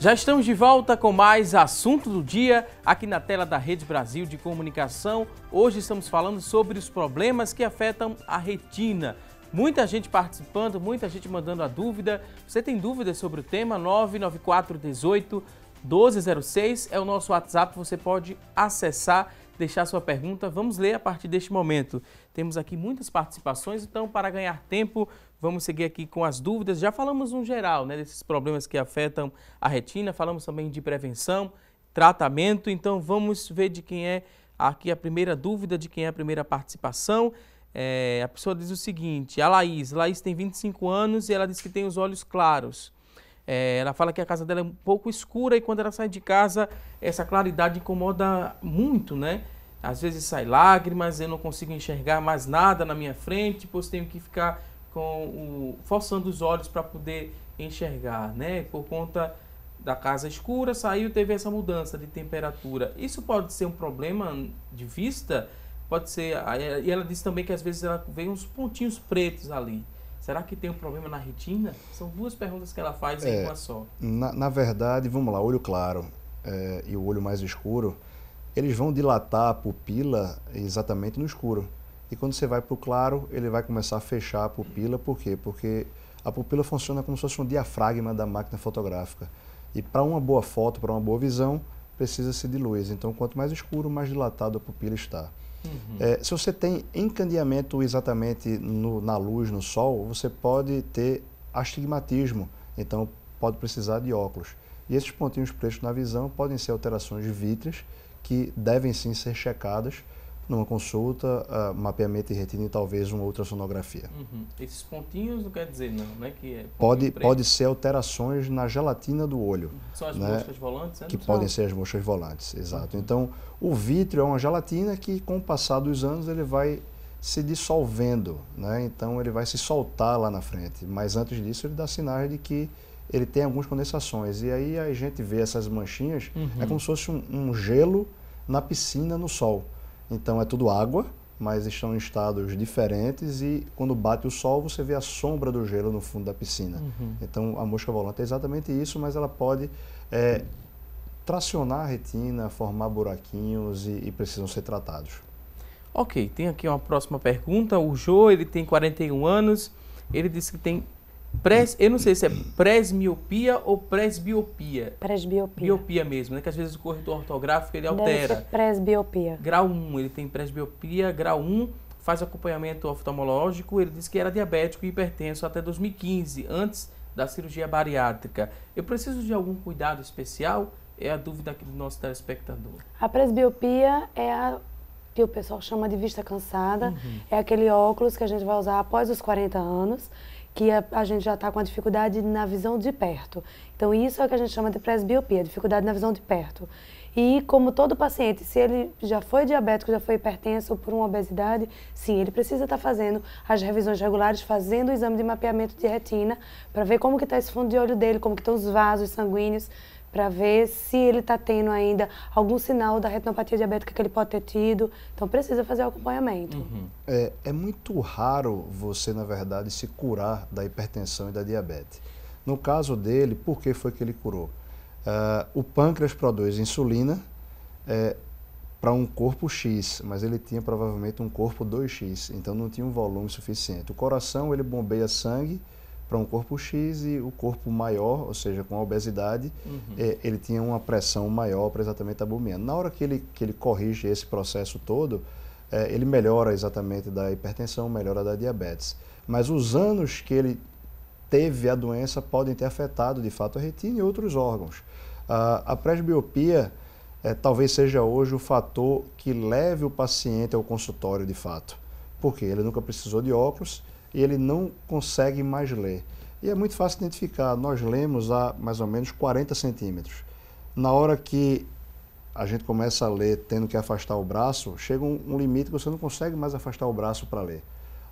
Já estamos de volta com mais assunto do dia aqui na tela da Rede Brasil de Comunicação. Hoje estamos falando sobre os problemas que afetam a retina. Muita gente participando, muita gente mandando a dúvida. Você tem dúvidas sobre o tema? 99418 1206 é o nosso WhatsApp, você pode acessar, deixar sua pergunta. Vamos ler a partir deste momento. Temos aqui muitas participações, então para ganhar tempo, Vamos seguir aqui com as dúvidas. Já falamos no geral, né, desses problemas que afetam a retina, falamos também de prevenção, tratamento. Então vamos ver de quem é aqui a primeira dúvida, de quem é a primeira participação. É, a pessoa diz o seguinte: a Laís, Laís tem 25 anos e ela diz que tem os olhos claros. É, ela fala que a casa dela é um pouco escura e quando ela sai de casa, essa claridade incomoda muito, né? Às vezes sai lágrimas, eu não consigo enxergar mais nada na minha frente, pois tenho que ficar com o, forçando os olhos para poder enxergar, né? Por conta da casa escura, saiu, teve essa mudança de temperatura. Isso pode ser um problema de vista, pode ser. E ela disse também que às vezes ela vê uns pontinhos pretos ali. Será que tem um problema na retina? São duas perguntas que ela faz é, em uma só. Na, na, verdade, vamos lá, olho claro é, e o olho mais escuro, eles vão dilatar a pupila exatamente no escuro. E quando você vai para o claro, ele vai começar a fechar a pupila. Por quê? Porque a pupila funciona como se fosse um diafragma da máquina fotográfica. E para uma boa foto, para uma boa visão, precisa-se de luz. Então, quanto mais escuro, mais dilatado a pupila está. Uhum. É, se você tem encandeamento exatamente no, na luz, no sol, você pode ter astigmatismo. Então, pode precisar de óculos. E esses pontinhos pretos na visão podem ser alterações vítreas que devem sim ser checadas numa consulta, ah, mapeamento de retina e talvez uma ultrassonografia. Uhum. Esses pontinhos não quer dizer não, né? Que é pode, pode ser alterações na gelatina do olho. Uhum. São as né? moscas volantes? Né? Que podem ser as moscas volantes, exato. Uhum. Então, o vítreo é uma gelatina que com o passar dos anos ele vai se dissolvendo, né? Então ele vai se soltar lá na frente, mas antes disso ele dá sinais de que ele tem algumas condensações. E aí a gente vê essas manchinhas, é uhum. é como se fosse um, um gelo na piscina no sol. Então é tudo água, mas estão em estados diferentes e quando bate o sol você vê a sombra do gelo no fundo da piscina. Uhum. Então a mosca volante é exatamente isso, mas ela pode é, tracionar a retina, formar buraquinhos e, e, precisam ser tratados. Ok, tem aqui uma próxima pergunta. O Jô, ele tem 41 anos, ele disse que tem Pres, eu não sei se é presmiopia ou presbiopia. Presbiopia. Biopia mesmo, né? Que às vezes o corretor ortográfico ele altera. Deve presbiopia. Grau 1, ele tem presbiopia, grau 1, faz acompanhamento oftalmológico, ele disse que era diabético e hipertenso até 2015, antes da cirurgia bariátrica. Eu preciso de algum cuidado especial? É a dúvida aqui do nosso telespectador. A presbiopia é a que o pessoal chama de vista cansada, uhum. é aquele óculos que a gente vai usar após os 40 anos que a, a gente já está com a dificuldade na visão de perto. Então, isso é o que a gente chama de presbiopia, dificuldade na visão de perto. E como todo paciente, se ele já foi diabético, já foi hipertenso por uma obesidade, sim, ele precisa estar tá fazendo as revisões regulares, fazendo o exame de mapeamento de retina para ver como que está esse fundo de olho dele, como que estão os vasos sanguíneos, para ver se ele está tendo ainda algum sinal da retinopatia diabética que ele pode ter tido. Então precisa fazer o acompanhamento. Uhum. É, é muito raro você, na verdade, se curar da hipertensão e da diabetes. No caso dele, por que foi que ele curou? Uh, o pâncreas produz insulina é, para um corpo X, mas ele tinha provavelmente um corpo 2X, então não tinha um volume suficiente. O coração ele bombeia sangue para um corpo X e o corpo maior, ou seja, com a obesidade, uhum. é, ele tinha uma pressão maior para exatamente a bulimia. Na hora que ele, que ele corrige esse processo todo, é, ele melhora exatamente da hipertensão, melhora da diabetes. Mas os anos que ele teve a doença podem ter afetado de fato a retina e outros órgãos. A, a presbiopia é, talvez seja hoje o fator que leve o paciente ao consultório de fato, porque ele nunca precisou de óculos e ele não consegue mais ler. E é muito fácil identificar. Nós lemos a mais ou menos 40 centímetros. Na hora que a gente começa a ler tendo que afastar o braço, chega um, um limite que você não consegue mais afastar o braço para ler.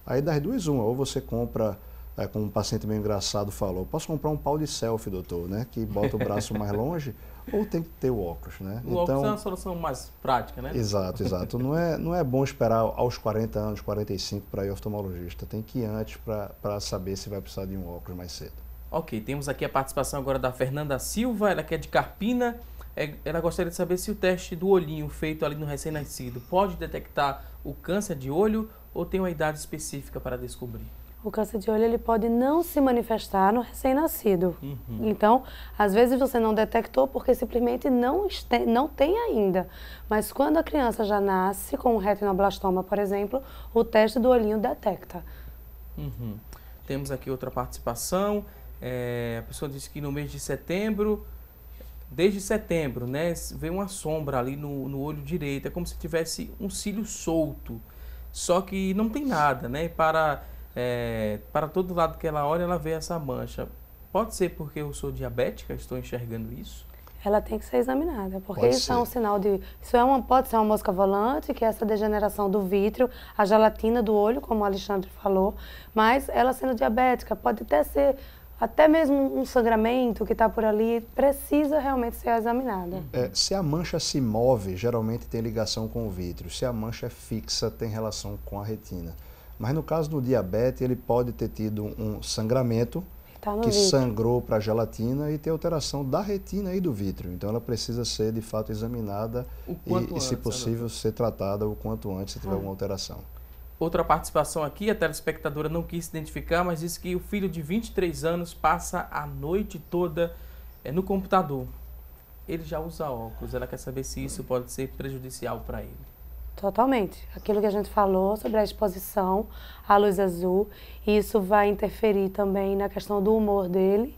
Aí das duas, uma, ou você compra é, como um paciente meio engraçado falou, posso comprar um pau de selfie, doutor, né? Que bota o braço mais longe ou tem que ter o óculos, né? O então, óculos é uma solução mais prática, né? Exato, exato. não, é, não é bom esperar aos 40 anos, 45 para ir ao oftalmologista. Tem que ir antes para saber se vai precisar de um óculos mais cedo. Ok, temos aqui a participação agora da Fernanda Silva, ela que é de Carpina. É, ela gostaria de saber se o teste do olhinho feito ali no recém-nascido pode detectar o câncer de olho ou tem uma idade específica para descobrir? O câncer de olho ele pode não se manifestar no recém-nascido. Uhum. Então, às vezes você não detectou porque simplesmente não, não tem ainda. Mas quando a criança já nasce com um retinoblastoma, por exemplo, o teste do olhinho detecta. Uhum. Temos aqui outra participação. É, a pessoa disse que no mês de setembro, desde setembro, né, veio uma sombra ali no, no olho direito. É como se tivesse um cílio solto. Só que não tem nada, né? Para é, para todo lado que ela olha, ela vê essa mancha. Pode ser porque eu sou diabética, estou enxergando isso? Ela tem que ser examinada, porque pode isso é ser. é um sinal de. Isso é uma, pode ser uma mosca volante, que é essa degeneração do vítreo, a gelatina do olho, como o Alexandre falou, mas ela sendo diabética, pode até ser até mesmo um sangramento que está por ali, precisa realmente ser examinada. É, se a mancha se move, geralmente tem ligação com o vítreo. Se a mancha é fixa, tem relação com a retina. Mas no caso do diabetes, ele pode ter tido um sangramento tá que sangrou para a gelatina e ter alteração da retina e do vítreo. Então ela precisa ser de fato examinada e, antes, e, se possível, ser tratada o quanto antes se tiver ah. alguma alteração. Outra participação aqui, a telespectadora não quis se identificar, mas disse que o filho de 23 anos passa a noite toda eh, no computador. Ele já usa óculos, ela quer saber se isso pode ser prejudicial para ele. Totalmente. Aquilo que a gente falou sobre a exposição à luz azul, isso vai interferir também na questão do humor dele,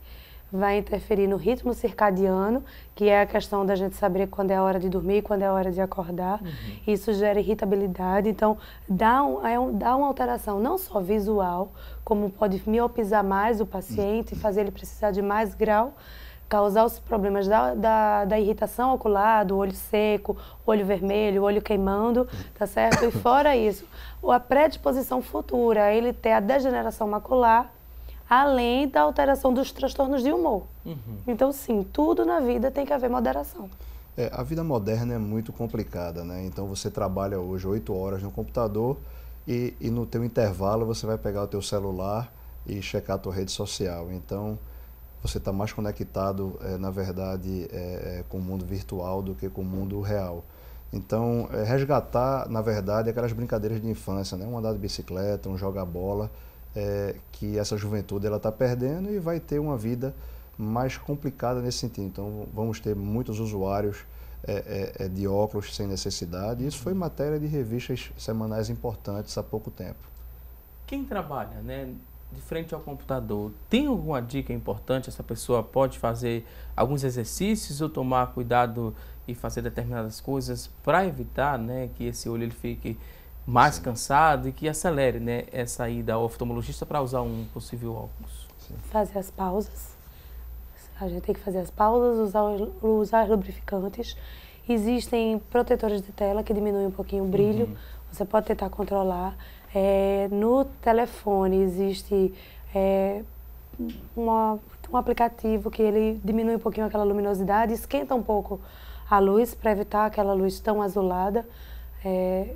vai interferir no ritmo circadiano, que é a questão da gente saber quando é a hora de dormir, quando é a hora de acordar. Uhum. Isso gera irritabilidade, então dá, um, é um, dá uma alteração não só visual, como pode miopizar mais o paciente, uhum. fazer ele precisar de mais grau causar os problemas da, da, da, irritação ocular, do olho seco, olho vermelho, olho queimando, tá certo? E fora isso, a predisposição futura, ele ter a degeneração macular, além da alteração dos transtornos de humor. Uhum. Então, sim, tudo na vida tem que haver moderação. É, a vida moderna é muito complicada, né? Então, você trabalha hoje oito horas no computador e, e no teu intervalo você vai pegar o teu celular e checar a tua rede social. Então você está mais conectado, é, na verdade, é, com o mundo virtual do que com o mundo real. Então, é resgatar, na verdade, aquelas brincadeiras de infância, né? um andar de bicicleta, um jogar bola, que essa juventude ela está perdendo e vai ter uma vida mais complicada nesse sentido. Então, vamos ter muitos usuários de óculos sem necessidade. Isso foi matéria de revistas semanais importantes há pouco tempo. Quem trabalha, né? de frente ao computador, tem alguma dica importante? Essa pessoa pode fazer alguns exercícios ou tomar cuidado e fazer determinadas coisas para evitar né, que esse olho ele fique mais Sim. cansado e que acelere né, essa ida ao oftalmologista para usar um possível óculos? Sim. Fazer as pausas. A gente tem que fazer as pausas, usar, usar lubrificantes. Existem protetores de tela que diminuem um pouquinho o brilho. Uhum. Você pode tentar controlar. É, no telefone existe é, uma, um aplicativo que ele diminui um pouquinho aquela luminosidade, esquenta um pouco a luz para evitar aquela luz tão azulada. É,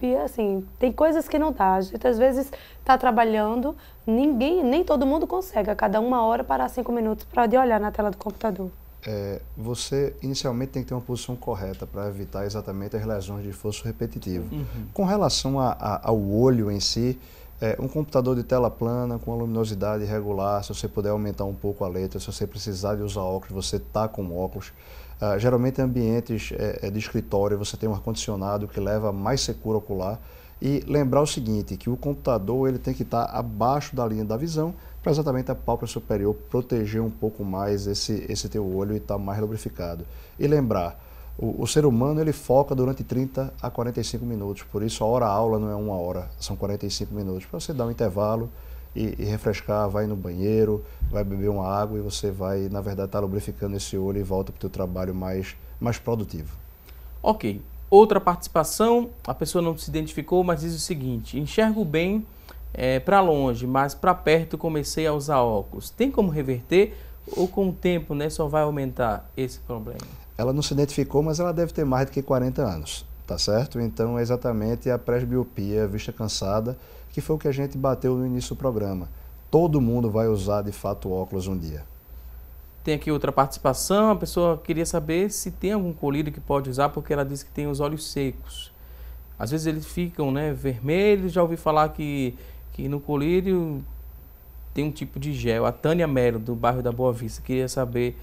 e assim, tem coisas que não dá. A às vezes está trabalhando, ninguém, nem todo mundo consegue. A cada uma hora parar cinco minutos para olhar na tela do computador é, você inicialmente tem que ter uma posição correta para evitar exatamente as lesões de esforço repetitivo. Uhum. Com relação a, a, ao olho em si, é, um computador de tela plana com a luminosidade regular, se você puder aumentar um pouco a letra, se você precisar de usar óculos, você está com óculos. Uh, geralmente em ambientes é, é, de escritório você tem um ar-condicionado que leva mais secura ocular. E lembrar o seguinte, que o computador ele tem que estar tá abaixo da linha da visão para exatamente a pálpebra superior proteger um pouco mais esse, esse teu olho e estar tá mais lubrificado. E lembrar, o, o, ser humano ele foca durante 30 a 45 minutos, por isso a hora-aula não é uma hora, são 45 minutos, para você dar um intervalo e, e, refrescar, vai no banheiro, vai beber uma água e você vai, na verdade, estar tá lubrificando esse olho e volta para o teu trabalho mais, mais produtivo. Ok. Outra participação, a pessoa não se identificou, mas diz o seguinte, enxergo bem é, para longe, mas para perto comecei a usar óculos. Tem como reverter ou com o tempo né, só vai aumentar esse problema? Ela não se identificou, mas ela deve ter mais do que 40 anos, tá certo? Então é exatamente a presbiopia, vista cansada, que foi o que a gente bateu no início do programa. Todo mundo vai usar de fato óculos um dia. Tem aqui outra participação, a pessoa queria saber se tem algum colírio que pode usar, porque ela disse que tem os olhos secos. Às vezes eles ficam né, vermelhos, já ouvi falar que que no colírio tem um tipo de gel. A Tânia Melo, do bairro da Boa Vista, queria saber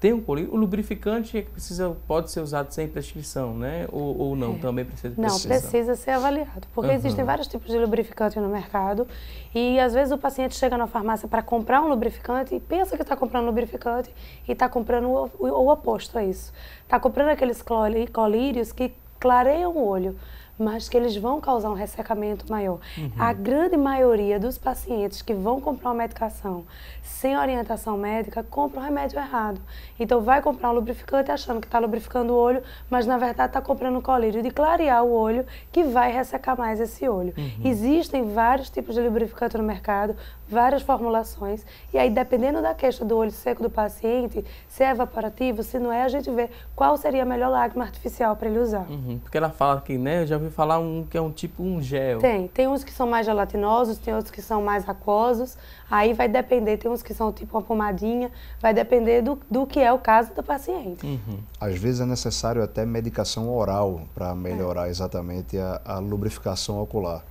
tem um colírio. O lubrificante é que precisa, pode ser usado sem prescrição, né? Ou, ou não, é. também precisa Não, precisa. ser avaliado, porque uhum. existem vários tipos de lubrificante no mercado e às vezes o paciente chega na farmácia para comprar um lubrificante e pensa que está comprando lubrificante e está comprando o, o, o oposto a isso. Está comprando aqueles colírios que clareiam o olho mas que eles vão causar um ressecamento maior. Uhum. A grande maioria dos pacientes que vão comprar uma medicação sem orientação médica compra um remédio errado. Então vai comprar um lubrificante achando que está lubrificando o olho, mas na verdade está comprando um colírio de clarear o olho que vai ressecar mais esse olho. Uhum. Existem vários tipos de lubrificante no mercado, várias formulações. E aí, dependendo da queixa do olho seco do paciente, se é evaporativo, se não é, a gente vê qual seria a melhor lágrima artificial para ele usar. Uhum, porque ela fala que, né, eu já ouvi falar um que é um tipo um gel. Tem, tem uns que são mais gelatinosos, tem outros que são mais aquosos. Aí vai depender, tem uns que são tipo uma pomadinha, vai depender do, do que é o caso do paciente. Uhum. Às vezes é necessário até medicação oral para melhorar é. exatamente a, a lubrificação ocular.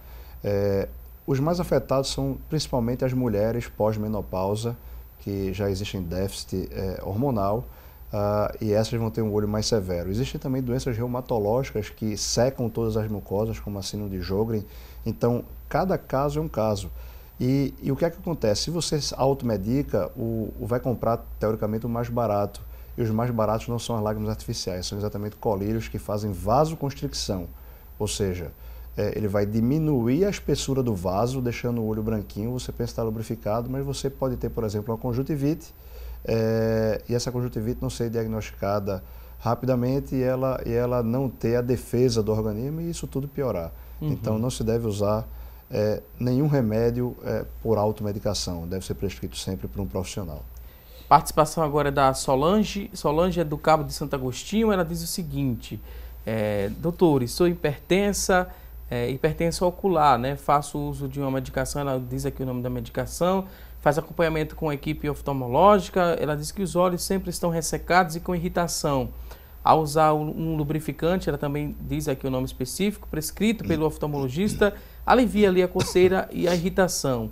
É, os mais afetados são principalmente as mulheres pós-menopausa, que já existem déficit é, hormonal, uh, e essas vão ter um olho mais severo. Existem também doenças reumatológicas que secam todas as mucosas, como a síndrome de Sjögren. Então, cada caso é um caso. E, e o que é que acontece? Se você se automedica, o, o vai comprar, teoricamente, o mais barato. E os mais baratos não são as lágrimas artificiais, são exatamente colírios que fazem vasoconstricção. Ou seja, é, ele vai diminuir a espessura do vaso, deixando o olho branquinho. Você pensa que está lubrificado, mas você pode ter, por exemplo, uma conjuntivite é, e essa conjuntivite não ser diagnosticada rapidamente e ela, e ela não ter a defesa do organismo e isso tudo piorar. Uhum. Então, não se deve usar é, nenhum remédio é, por automedicação, deve ser prescrito sempre por um profissional. Participação agora é da Solange. Solange é do Cabo de Santo Agostinho. Ela diz o seguinte: é, Doutores, sou hipertensa, é, hipertensão ocular, né? Faço uso de uma medicação, ela diz aqui o nome da medicação, faz acompanhamento com a equipe oftalmológica, ela diz que os olhos sempre estão ressecados e com irritação. Ao usar um lubrificante, ela também diz aqui o nome específico, prescrito pelo oftalmologista, alivia ali a coceira e a irritação.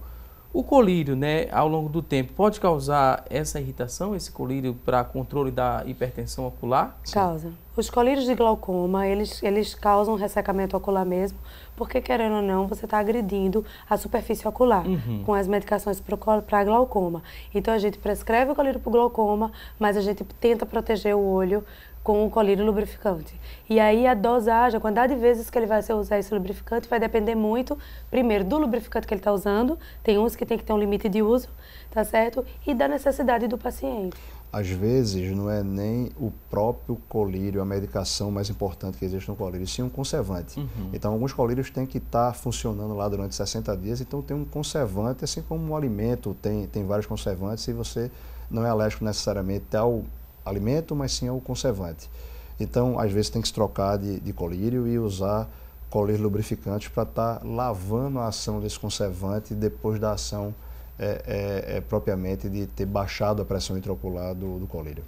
O colírio, né, ao longo do tempo, pode causar essa irritação, esse colírio para controle da hipertensão ocular? Causa. Os colírios de glaucoma, eles, eles causam ressecamento ocular mesmo, porque querendo ou não, você está agredindo a superfície ocular uhum. com as medicações para glaucoma. Então a gente prescreve o colírio para glaucoma, mas a gente tenta proteger o olho com o colírio lubrificante. E aí a dosagem, a quantidade de vezes que ele vai usar esse lubrificante vai depender muito, primeiro, do lubrificante que ele está usando, tem uns que tem que ter um limite de uso, tá certo? E da necessidade do paciente. Às vezes não é nem o próprio colírio, a medicação mais importante que existe no colírio, sim um conservante. Uhum. Então alguns colírios têm que estar tá funcionando lá durante 60 dias, então tem um conservante, assim como um alimento tem, tem vários conservantes e você não é alérgico necessariamente ao alimento, mas sim ao conservante. Então às vezes tem que se trocar de, de colírio e usar colírios lubrificantes para estar tá lavando a ação desse conservante depois da ação é, é, é, propriamente de ter baixado a pressão intraocular do, do colírio.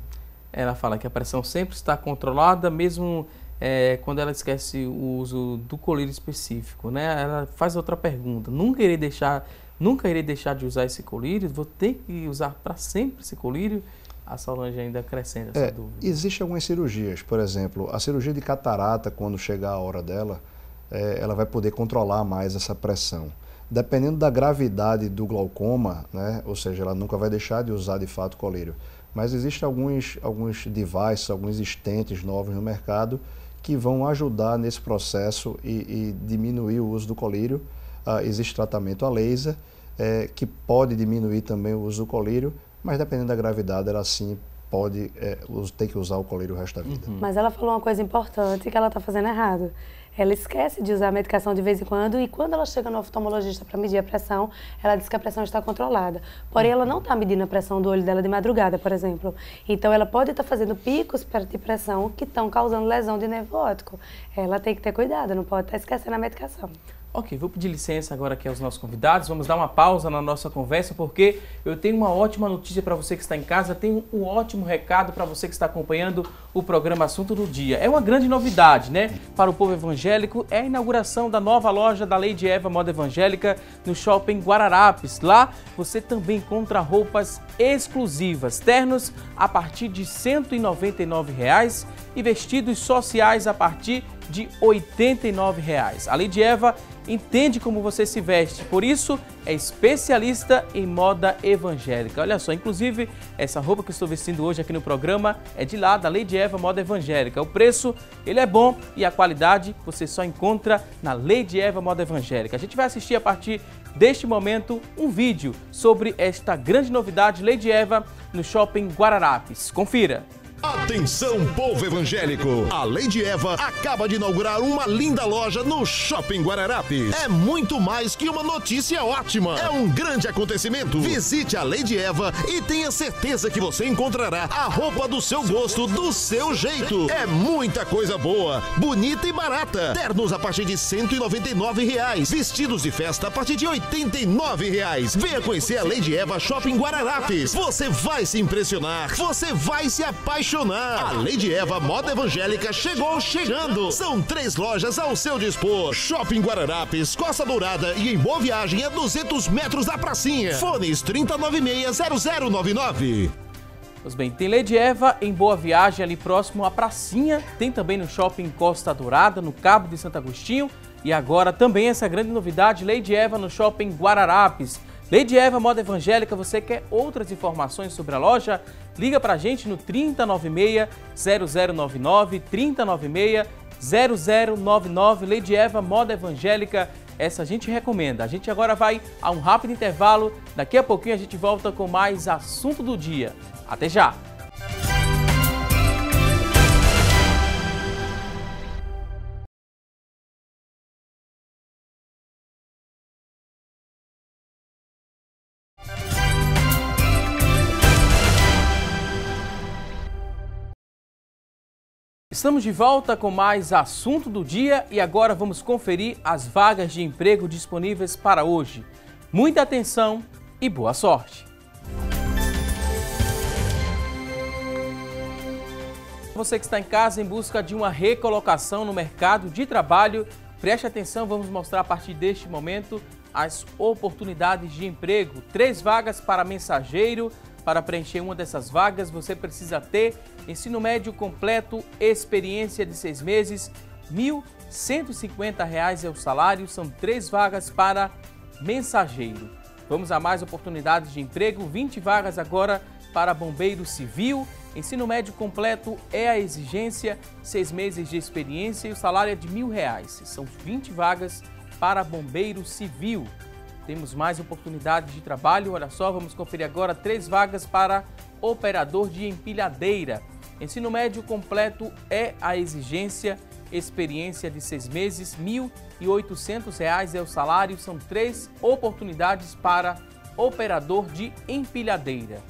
Ela fala que a pressão sempre está controlada, mesmo é, quando ela esquece o uso do colírio específico, né? Ela faz outra pergunta. Nunca irei deixar, nunca irei deixar de usar esse colírio. Vou ter que usar para sempre esse colírio. A Solange ainda crescendo? essa é, dúvida. Existem algumas cirurgias, por exemplo, a cirurgia de catarata, quando chegar a hora dela, é, ela vai poder controlar mais essa pressão dependendo da gravidade do glaucoma, né, ou seja, ela nunca vai deixar de usar de fato colírio. Mas existem alguns, alguns devices, alguns estentes novos no mercado que vão ajudar nesse processo e, e diminuir o uso do colírio. Uh, existe tratamento a laser, é, que pode diminuir também o uso do colírio, mas dependendo da gravidade, ela sim pode é, ter que usar o colírio o resto da vida. Uhum. Mas ela falou uma coisa importante que ela está fazendo errado ela esquece de usar a medicação de vez em quando e quando ela chega no oftalmologista para medir a pressão, ela diz que a pressão está controlada. Porém, ela não está medindo a pressão do olho dela de madrugada, por exemplo. Então, ela pode estar tá fazendo picos de pressão que estão causando lesão de nervo óptico. Ela tem que ter cuidado, não pode estar tá esquecendo a medicação. Ok, vou pedir licença agora aqui aos nossos convidados. Vamos dar uma pausa na nossa conversa porque eu tenho uma ótima notícia para você que está em casa, tenho um ótimo recado para você que está acompanhando o programa Assunto do Dia. É uma grande novidade, né? Para o povo evangélico, é a inauguração da nova loja da Lady Eva Moda Evangélica no Shopping Guararapes. Lá você também encontra roupas exclusivas, ternos a partir de R$ 199 reais, e vestidos sociais a partir de de R$ 89,00. A Lady Eva entende como você se veste, por isso é especialista em moda evangélica. Olha só, inclusive essa roupa que estou vestindo hoje aqui no programa é de lá da Lady Eva Moda Evangélica. O preço, ele é bom e a qualidade você só encontra na Lady Eva Moda Evangélica. A gente vai assistir a partir deste momento um vídeo sobre esta grande novidade Lady Eva no Shopping Guararapes. Confira! Atenção, povo evangélico! A Lady Eva acaba de inaugurar uma linda loja no Shopping Guararapes. É muito mais que uma notícia ótima. É um grande acontecimento. Visite a Lady Eva e tenha certeza que você encontrará a roupa do seu gosto, do seu jeito. É muita coisa boa, bonita e barata. Ternos a partir de 199 reais. Vestidos de festa a partir de 89 reais. Venha conhecer a Lady Eva Shopping Guararapes. Você vai se impressionar. Você vai se apaixonar apaixonar. A Lady Eva Moda Evangélica chegou chegando. São três lojas ao seu dispor. Shopping Guararapes, Costa Dourada e em Boa Viagem a é 200 metros da pracinha. Fones 3960099. Pois bem, tem Lady Eva em Boa Viagem ali próximo à pracinha. Tem também no Shopping Costa Dourada, no Cabo de Santo Agostinho. E agora também essa grande novidade, Lady Eva no Shopping Guararapes. Lady Eva Moda Evangélica, você quer outras informações sobre a loja? Liga para a gente no 3096-0099, 3096-0099, Lady Eva Moda Evangélica, essa a gente recomenda. A gente agora vai a um rápido intervalo, daqui a pouquinho a gente volta com mais assunto do dia. Até já! Estamos de volta com mais assunto do dia e agora vamos conferir as vagas de emprego disponíveis para hoje. Muita atenção e boa sorte! Você que está em casa em busca de uma recolocação no mercado de trabalho, preste atenção, vamos mostrar a partir deste momento as oportunidades de emprego. Três vagas para mensageiro, para preencher uma dessas vagas, você precisa ter ensino médio completo, experiência de seis meses, R$ 1.150 é o salário, são três vagas para mensageiro. Vamos a mais oportunidades de emprego, 20 vagas agora para bombeiro civil. Ensino médio completo é a exigência, seis meses de experiência e o salário é de mil reais. São 20 vagas para bombeiro civil. Temos mais oportunidades de trabalho. Olha só, vamos conferir agora três vagas para operador de empilhadeira. Ensino médio completo é a exigência, experiência de seis meses, R$ 1.800 é o salário. São três oportunidades para operador de empilhadeira.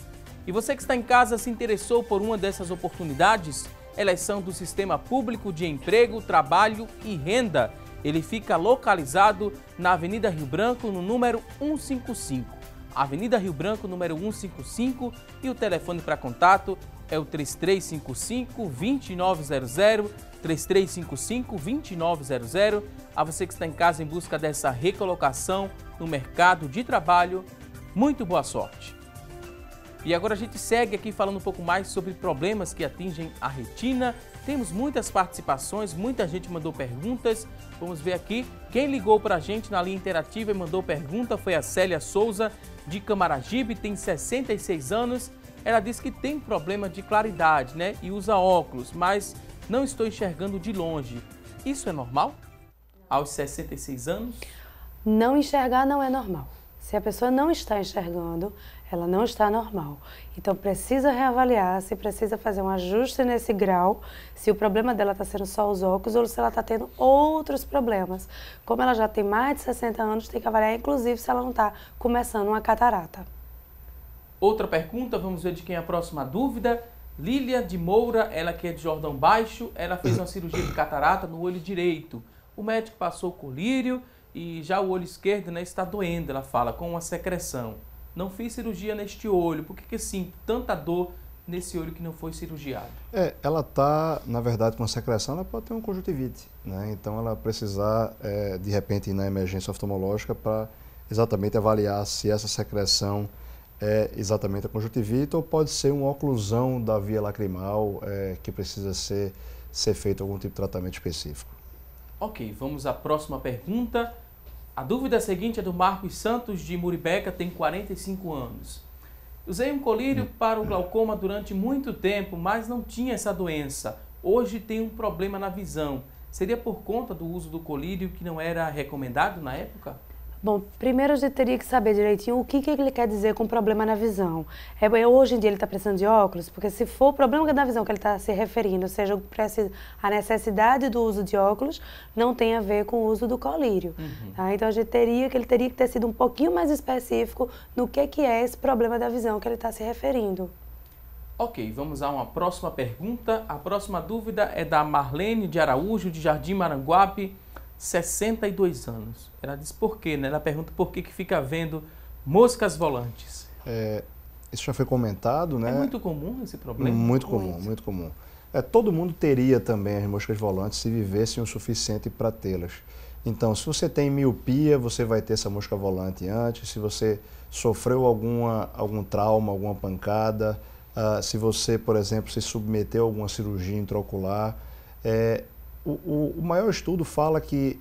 E você que está em casa se interessou por uma dessas oportunidades? Elas são do Sistema Público de Emprego, Trabalho e Renda ele fica localizado na Avenida Rio Branco, no número 155. Avenida Rio Branco, número 155, e o telefone para contato é o 3355-2900, 3355-2900. A você que está em casa em busca dessa recolocação no mercado de trabalho, muito boa sorte! E agora a gente segue aqui falando um pouco mais sobre problemas que atingem a retina temos muitas participações, muita gente mandou perguntas. Vamos ver aqui. Quem ligou para a gente na linha interativa e mandou pergunta foi a Célia Souza, de Camaragibe, tem 66 anos. Ela diz que tem problema de claridade, né? E usa óculos, mas não estou enxergando de longe. Isso é normal? Aos 66 anos? Não enxergar não é normal. Se a pessoa não está enxergando, ela não está normal. Então precisa reavaliar, se precisa fazer um ajuste nesse grau, se o problema dela está sendo só os óculos ou se ela está tendo outros problemas. Como ela já tem mais de 60 anos, tem que avaliar inclusive se ela não está começando uma catarata. Outra pergunta, vamos ver de quem é a próxima dúvida. Lília de Moura, ela que é de Jordão Baixo, ela fez uma cirurgia de catarata no olho direito. O médico passou colírio e já o olho esquerdo né, está doendo, ela fala, com uma secreção não fiz cirurgia neste olho, por que, que sinto tanta dor nesse olho que não foi cirurgiado? É, ela está, na verdade, com a secreção, ela pode ter um conjuntivite, né? Então ela precisar, é, de repente, ir na emergência oftalmológica para exatamente avaliar se essa secreção é exatamente a conjuntivite ou pode ser uma oclusão da via lacrimal é, que precisa ser, ser feito algum tipo de tratamento específico. Ok, vamos à próxima pergunta. A dúvida é seguinte é do Marcos Santos de Muribeca, tem 45 anos. Usei um colírio hum. para o glaucoma durante muito tempo, mas não tinha essa doença. Hoje tem um problema na visão. Seria por conta do uso do colírio que não era recomendado na época? Bom, primeiro a gente teria que saber direitinho o que, que ele quer dizer com problema na visão. É, é hoje em dia ele está precisando de óculos, porque se for o problema da visão que ele está se referindo, ou seja, a necessidade do uso de óculos, não tem a ver com o uso do colírio. Uhum. Tá? Então a gente teria que ele teria que ter sido um pouquinho mais específico no que, que é esse problema da visão que ele está se referindo. Ok, vamos a uma próxima pergunta. A próxima dúvida é da Marlene de Araújo, de Jardim Maranguape. 62 anos. Ela diz por quê, né? Ela pergunta por que, que fica vendo moscas volantes. É, isso já foi comentado, né? É muito comum esse problema? Muito comum, muito, muito comum. É, todo mundo teria também as moscas volantes se vivessem o suficiente para tê-las. Então, se você tem miopia, você vai ter essa mosca volante antes. Se você sofreu alguma, algum trauma, alguma pancada, uh, se você, por exemplo, se submeteu a alguma cirurgia intraocular, é, o, o, maior estudo fala que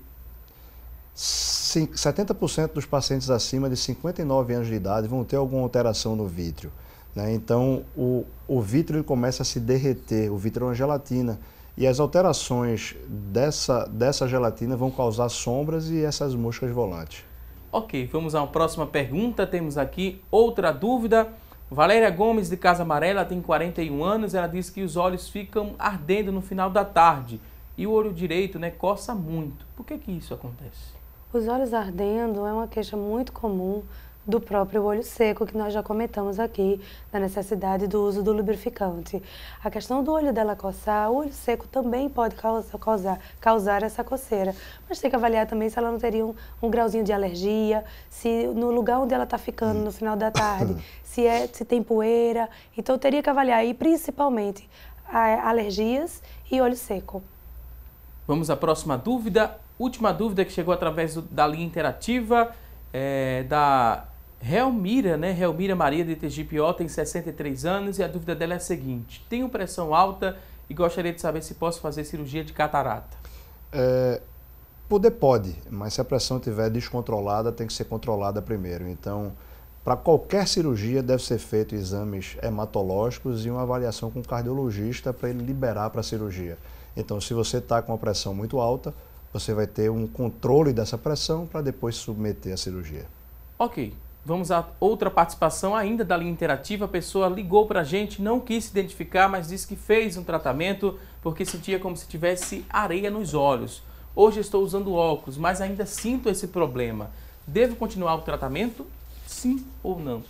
70% dos pacientes acima de 59 anos de idade vão ter alguma alteração no vítreo. Né? Então, o, o vítreo começa a se derreter, o vítreo é uma gelatina. E as alterações dessa, dessa gelatina vão causar sombras e essas moscas volantes. Ok, vamos à próxima pergunta. Temos aqui outra dúvida. Valéria Gomes, de Casa Amarela, tem 41 anos. Ela diz que os olhos ficam ardendo no final da tarde e o olho direito, né, coça muito. Por que que isso acontece? Os olhos ardendo é uma queixa muito comum do próprio olho seco, que nós já comentamos aqui, da necessidade do uso do lubrificante. A questão do olho dela coçar, o olho seco também pode causar, causar essa coceira, mas tem que avaliar também se ela não teria um, um grauzinho de alergia, se no lugar onde ela está ficando no final da tarde, se, é, se tem poeira. Então, teria que avaliar aí, principalmente, alergias e olho seco. Vamos à próxima dúvida. Última dúvida que chegou através do, da linha interativa é, da Helmira, né? Helmira Maria de TGPO, tem 63 anos e a dúvida dela é a seguinte: tenho pressão alta e gostaria de saber se posso fazer cirurgia de catarata. É, poder pode, mas se a pressão estiver descontrolada, tem que ser controlada primeiro. Então, para qualquer cirurgia deve ser feito exames hematológicos e uma avaliação com o cardiologista para ele liberar para a cirurgia. Então, se você está com uma pressão muito alta, você vai ter um controle dessa pressão para depois submeter à cirurgia. Ok. Vamos a outra participação ainda da linha interativa. A pessoa ligou para a gente, não quis se identificar, mas disse que fez um tratamento porque sentia como se tivesse areia nos olhos. Hoje estou usando óculos, mas ainda sinto esse problema. Devo continuar o tratamento? Sim ou não?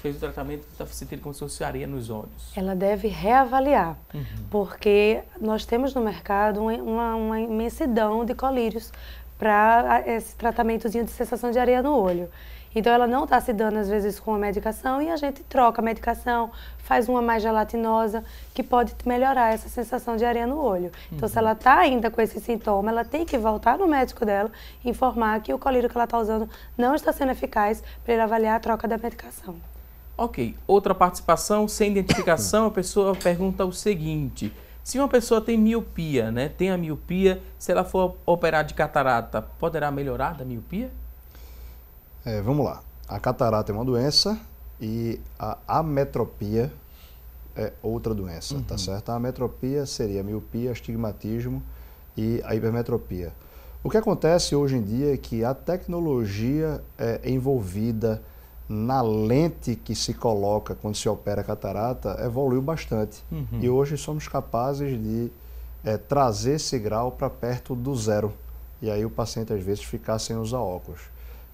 fez o tratamento está sentindo como se fosse areia nos olhos? Ela deve reavaliar, uhum. porque nós temos no mercado uma, uma imensidão de colírios para esse tratamentozinho de sensação de areia no olho. Então ela não está se dando às vezes com a medicação e a gente troca a medicação, faz uma mais gelatinosa que pode melhorar essa sensação de areia no olho. Então uhum. se ela está ainda com esse sintoma, ela tem que voltar no médico dela informar que o colírio que ela está usando não está sendo eficaz para ele avaliar a troca da medicação. Ok. Outra participação sem identificação, a pessoa pergunta o seguinte: se uma pessoa tem miopia, né? Tem a miopia, se ela for operar de catarata, poderá melhorar da miopia? É, vamos lá. A catarata é uma doença e a ametropia é outra doença, tá uhum. tá certo? A ametropia seria miopia, astigmatismo e a hipermetropia. O que acontece hoje em dia é que a tecnologia é envolvida, na lente que se coloca quando se opera catarata evoluiu bastante. Uhum. E hoje somos capazes de é, trazer esse grau para perto do zero. E aí o paciente às vezes ficar sem usar óculos.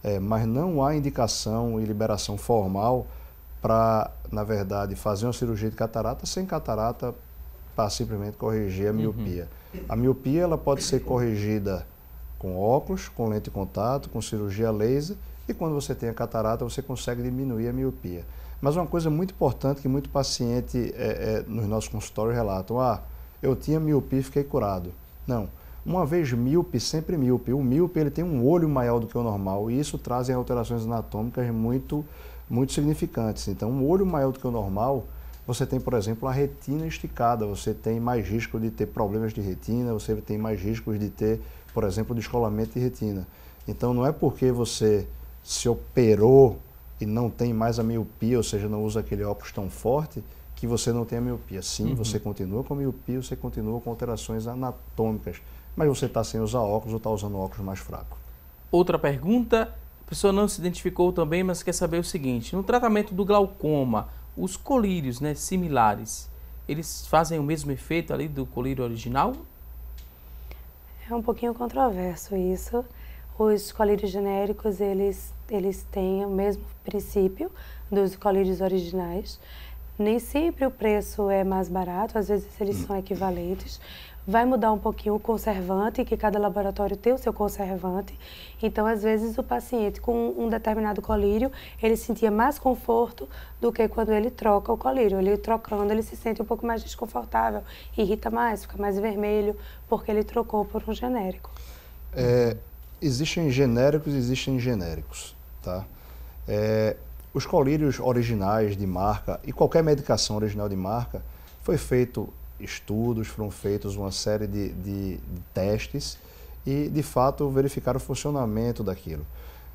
É, mas não há indicação e liberação formal para, na verdade, fazer uma cirurgia de catarata sem catarata para simplesmente corrigir a uhum. miopia. Uhum. A miopia ela pode ser corrigida com óculos, com lente de contato, com cirurgia laser e quando você tem a catarata, você consegue diminuir a miopia. Mas uma coisa muito importante que muito paciente é, é, nos nossos consultórios relatam: ah, eu tinha miopia e fiquei curado. Não. Uma vez míope, sempre míope. O míope ele tem um olho maior do que o normal e isso traz alterações anatômicas muito, muito significantes. Então, um olho maior do que o normal, você tem, por exemplo, a retina esticada, você tem mais risco de ter problemas de retina, você tem mais riscos de ter, por exemplo, descolamento de retina. Então, não é porque você se operou e não tem mais a miopia, ou seja, não usa aquele óculos tão forte, que você não tem a miopia. Sim, uhum. você continua com a miopia, você continua com alterações anatômicas, mas você está sem usar óculos ou está usando óculos mais fraco. Outra pergunta, a pessoa não se identificou também, mas quer saber o seguinte: no tratamento do glaucoma, os colírios né, similares, eles fazem o mesmo efeito ali do colírio original? É um pouquinho controverso isso. Os colírios genéricos, eles, eles têm o mesmo princípio dos colírios originais. Nem sempre o preço é mais barato, às vezes eles são equivalentes. Vai mudar um pouquinho o conservante, que cada laboratório tem o seu conservante. Então, às vezes, o paciente com um determinado colírio, ele sentia mais conforto do que quando ele troca o colírio. Ele trocando, ele se sente um pouco mais desconfortável, irrita mais, fica mais vermelho, porque ele trocou por um genérico. É, existem genéricos e existem genéricos, tá? É, os colírios originais de marca e qualquer medicação original de marca foi feito estudos, foram feitos uma série de, de, de testes e, de fato, verificaram o funcionamento daquilo.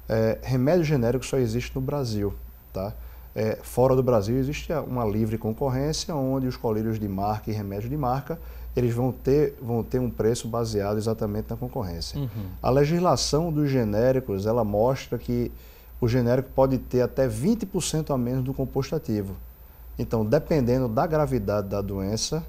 É, remédio genérico só existe no Brasil, tá? É, fora do Brasil existe uma livre concorrência onde os colírios de marca e remédio de marca eles vão ter, vão ter um preço baseado exatamente na concorrência. Uhum. A legislação dos genéricos, ela mostra que o genérico pode ter até 20% a menos do composto ativo. Então, dependendo da gravidade da doença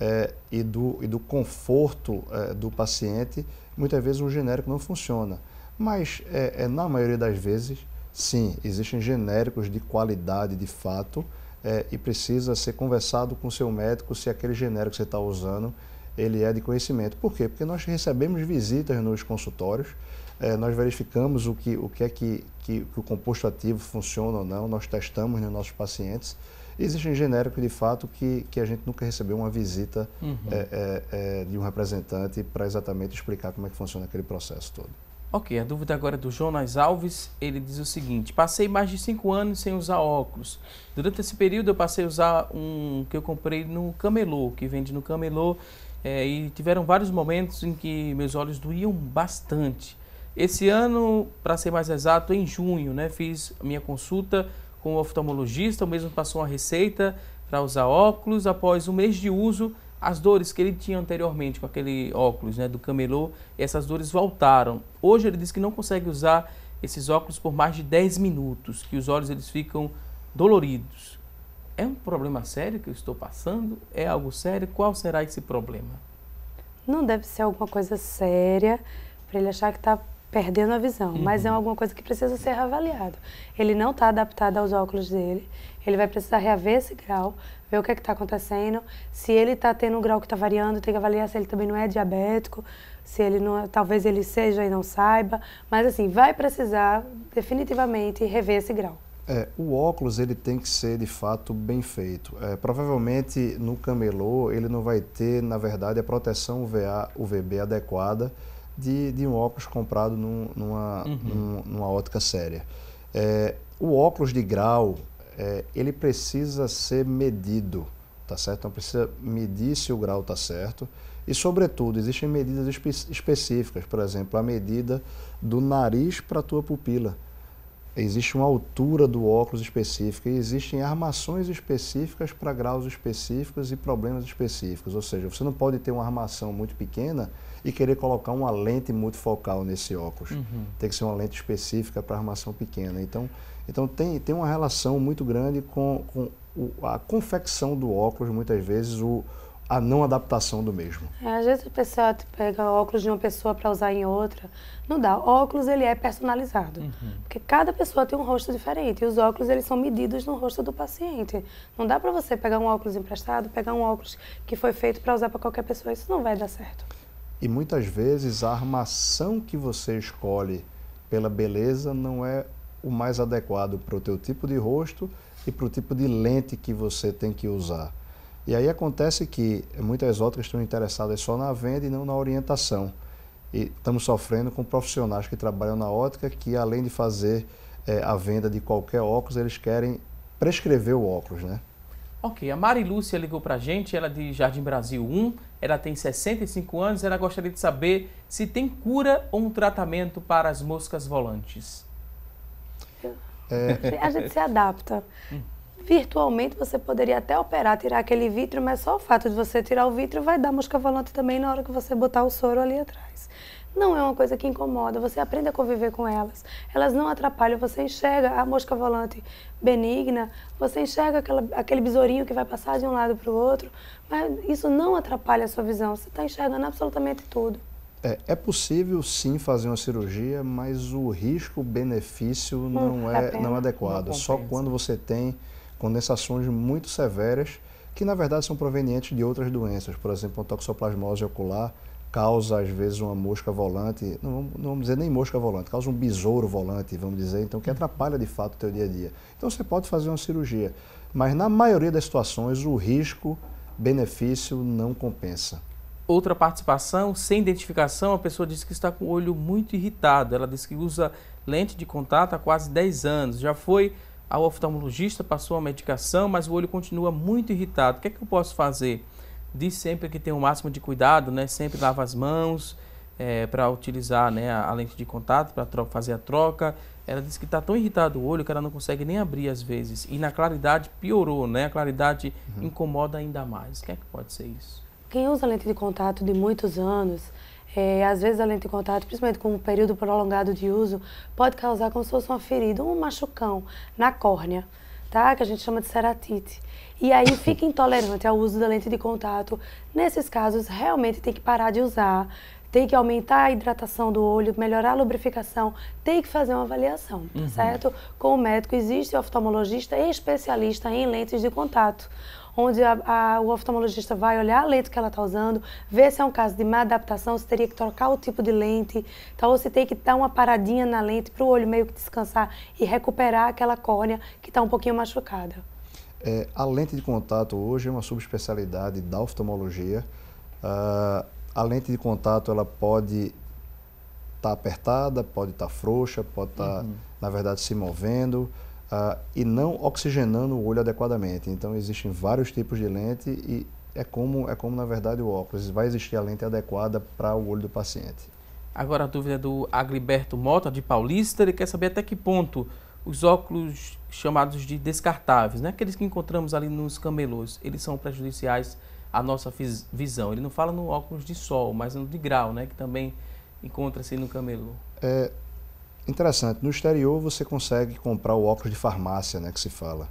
é, e, do, e do conforto é, do paciente, muitas vezes o genérico não funciona. Mas, é, é na maioria das vezes, sim, existem genéricos de qualidade de fato, é, e precisa ser conversado com o seu médico se aquele genérico que você está usando ele é de conhecimento. Por quê? Porque nós recebemos visitas nos consultórios, é, nós verificamos o que, o que é que, que, que o composto ativo funciona ou não, nós testamos nos nossos pacientes. Existem genéricos, de fato, que, que a gente nunca recebeu uma visita uhum. é, é, é de um representante para exatamente explicar como é que funciona aquele processo todo. Ok, a dúvida agora é do Jonas Alves. Ele diz o seguinte: Passei mais de cinco anos sem usar óculos. Durante esse período, eu passei a usar um que eu comprei no camelô, que vende no camelô, é, e tiveram vários momentos em que meus olhos doíam bastante. Esse ano, para ser mais exato, em junho, né, fiz minha consulta com o oftalmologista. O mesmo passou uma receita para usar óculos. Após um mês de uso, as dores que ele tinha anteriormente com aquele óculos né, do camelô, essas dores voltaram. Hoje ele diz que não consegue usar esses óculos por mais de 10 minutos, que os olhos eles ficam doloridos. É um problema sério que eu estou passando? É algo sério? Qual será esse problema? Não deve ser alguma coisa séria para ele achar que está perdendo a visão, uhum. mas é alguma coisa que precisa ser avaliado. Ele não está adaptado aos óculos dele, ele vai precisar reaver esse grau, ver o que é está acontecendo, se ele está tendo um grau que está variando, tem que avaliar se ele também não é diabético, se ele não, é, talvez ele seja e não saiba, mas assim, vai precisar definitivamente rever esse grau. É, o óculos ele tem que ser de fato bem feito. É, provavelmente no camelô ele não vai ter, na verdade, a proteção UVA, UVB adequada de, de um óculos comprado num, numa, uhum. num, numa ótica séria. É, o óculos de grau, é, ele precisa ser medido, tá certo? Então precisa medir se o grau está certo. E, sobretudo, existem medidas espe específicas, por exemplo, a medida do nariz para a tua pupila. Existe uma altura do óculos específica e existem armações específicas para graus específicos e problemas específicos. Ou seja, você não pode ter uma armação muito pequena e querer colocar uma lente multifocal nesse óculos. Uhum. Tem que ser uma lente específica para armação pequena. Então, então tem, tem uma relação muito grande com, com o, a confecção do óculos, muitas vezes, o, a não adaptação do mesmo. É, às vezes o pessoal tipo, pega óculos de uma pessoa para usar em outra. Não dá. O óculos ele é personalizado. Uhum. Porque cada pessoa tem um rosto diferente. E os óculos eles são medidos no rosto do paciente. Não dá para você pegar um óculos emprestado, pegar um óculos que foi feito para usar para qualquer pessoa. Isso não vai dar certo. E muitas vezes a armação que você escolhe pela beleza não é o mais adequado para o teu tipo de rosto e para o tipo de lente que você tem que usar. E aí acontece que muitas outras estão interessadas só na venda e não na orientação. E estamos sofrendo com profissionais que trabalham na ótica que, além de fazer é, a venda de qualquer óculos, eles querem prescrever o óculos, né? Ok, a Mari Lúcia ligou para a gente, ela é de Jardim Brasil 1. Ela tem 65 anos e ela gostaria de saber se tem cura ou um tratamento para as moscas volantes. É. A gente se adapta. Hum. Virtualmente você poderia até operar, tirar aquele vítreo, mas só o fato de você tirar o vítreo vai dar mosca volante também na hora que você botar o soro ali atrás não é uma coisa que incomoda, você aprende a conviver com elas. Elas não atrapalham, você enxerga a mosca volante benigna, você enxerga aquela, aquele besourinho que vai passar de um lado para o outro, mas isso não atrapalha a sua visão, você está enxergando absolutamente tudo. É, é, possível sim fazer uma cirurgia, mas o risco-benefício hum, não, é, é não é adequado. Não Só quando você tem condensações muito severas, que na verdade são provenientes de outras doenças, por exemplo, a toxoplasmose ocular, causa às vezes uma mosca volante, não, vamos dizer nem mosca volante, causa um besouro volante, vamos dizer, então que atrapalha de fato o teu dia a dia. Então você pode fazer uma cirurgia, mas na maioria das situações o risco benefício não compensa. Outra participação, sem identificação, a pessoa disse que está com o olho muito irritado. Ela disse que usa lente de contato há quase 10 anos. Já foi ao oftalmologista, passou a medicação, mas o olho continua muito irritado. O que é que eu posso fazer? diz sempre que tem o um máximo de cuidado, né? Sempre lava as mãos é, para utilizar né, a, lente de contato para fazer a troca. Ela disse que está tão irritado o olho que ela não consegue nem abrir às vezes. E na claridade piorou, né? A claridade uhum. incomoda ainda mais. O que é que pode ser isso? Quem usa lente de contato de muitos anos, é, às vezes a lente de contato, principalmente com um período prolongado de uso, pode causar como se fosse uma ferida, um machucão na córnea, tá? Que a gente chama de ceratite. E aí fica intolerante ao uso da lente de contato. Nesses casos, realmente tem que parar de usar, tem que aumentar a hidratação do olho, melhorar a lubrificação, tem que fazer uma avaliação, tá uhum. certo? Com o médico, existe o oftalmologista especialista em lentes de contato onde a, a, o oftalmologista vai olhar a lente que ela está usando, ver se é um caso de má adaptação, se teria que trocar o tipo de lente, então, ou se tem que dar uma paradinha na lente para o olho meio que descansar e recuperar aquela córnea que está um pouquinho machucada. É, a lente de contato hoje é uma subespecialidade da oftalmologia. Uh, a lente de contato ela pode estar tá apertada, pode estar tá frouxa, pode estar, tá, uhum. na verdade, se movendo uh, e não oxigenando o olho adequadamente. Então, existem vários tipos de lente e é como, é como na verdade, o óculos. Vai existir a lente adequada para o olho do paciente. Agora a dúvida é do Agriberto Mota, de Paulista. Ele quer saber até que ponto os óculos chamados de descartáveis, né? aqueles que encontramos ali nos camelôs, eles são prejudiciais à nossa visão. Ele não fala no óculos de sol, mas no de grau, né? que também encontra-se no camelô. É interessante. No exterior você consegue comprar o óculos de farmácia, né, que se fala.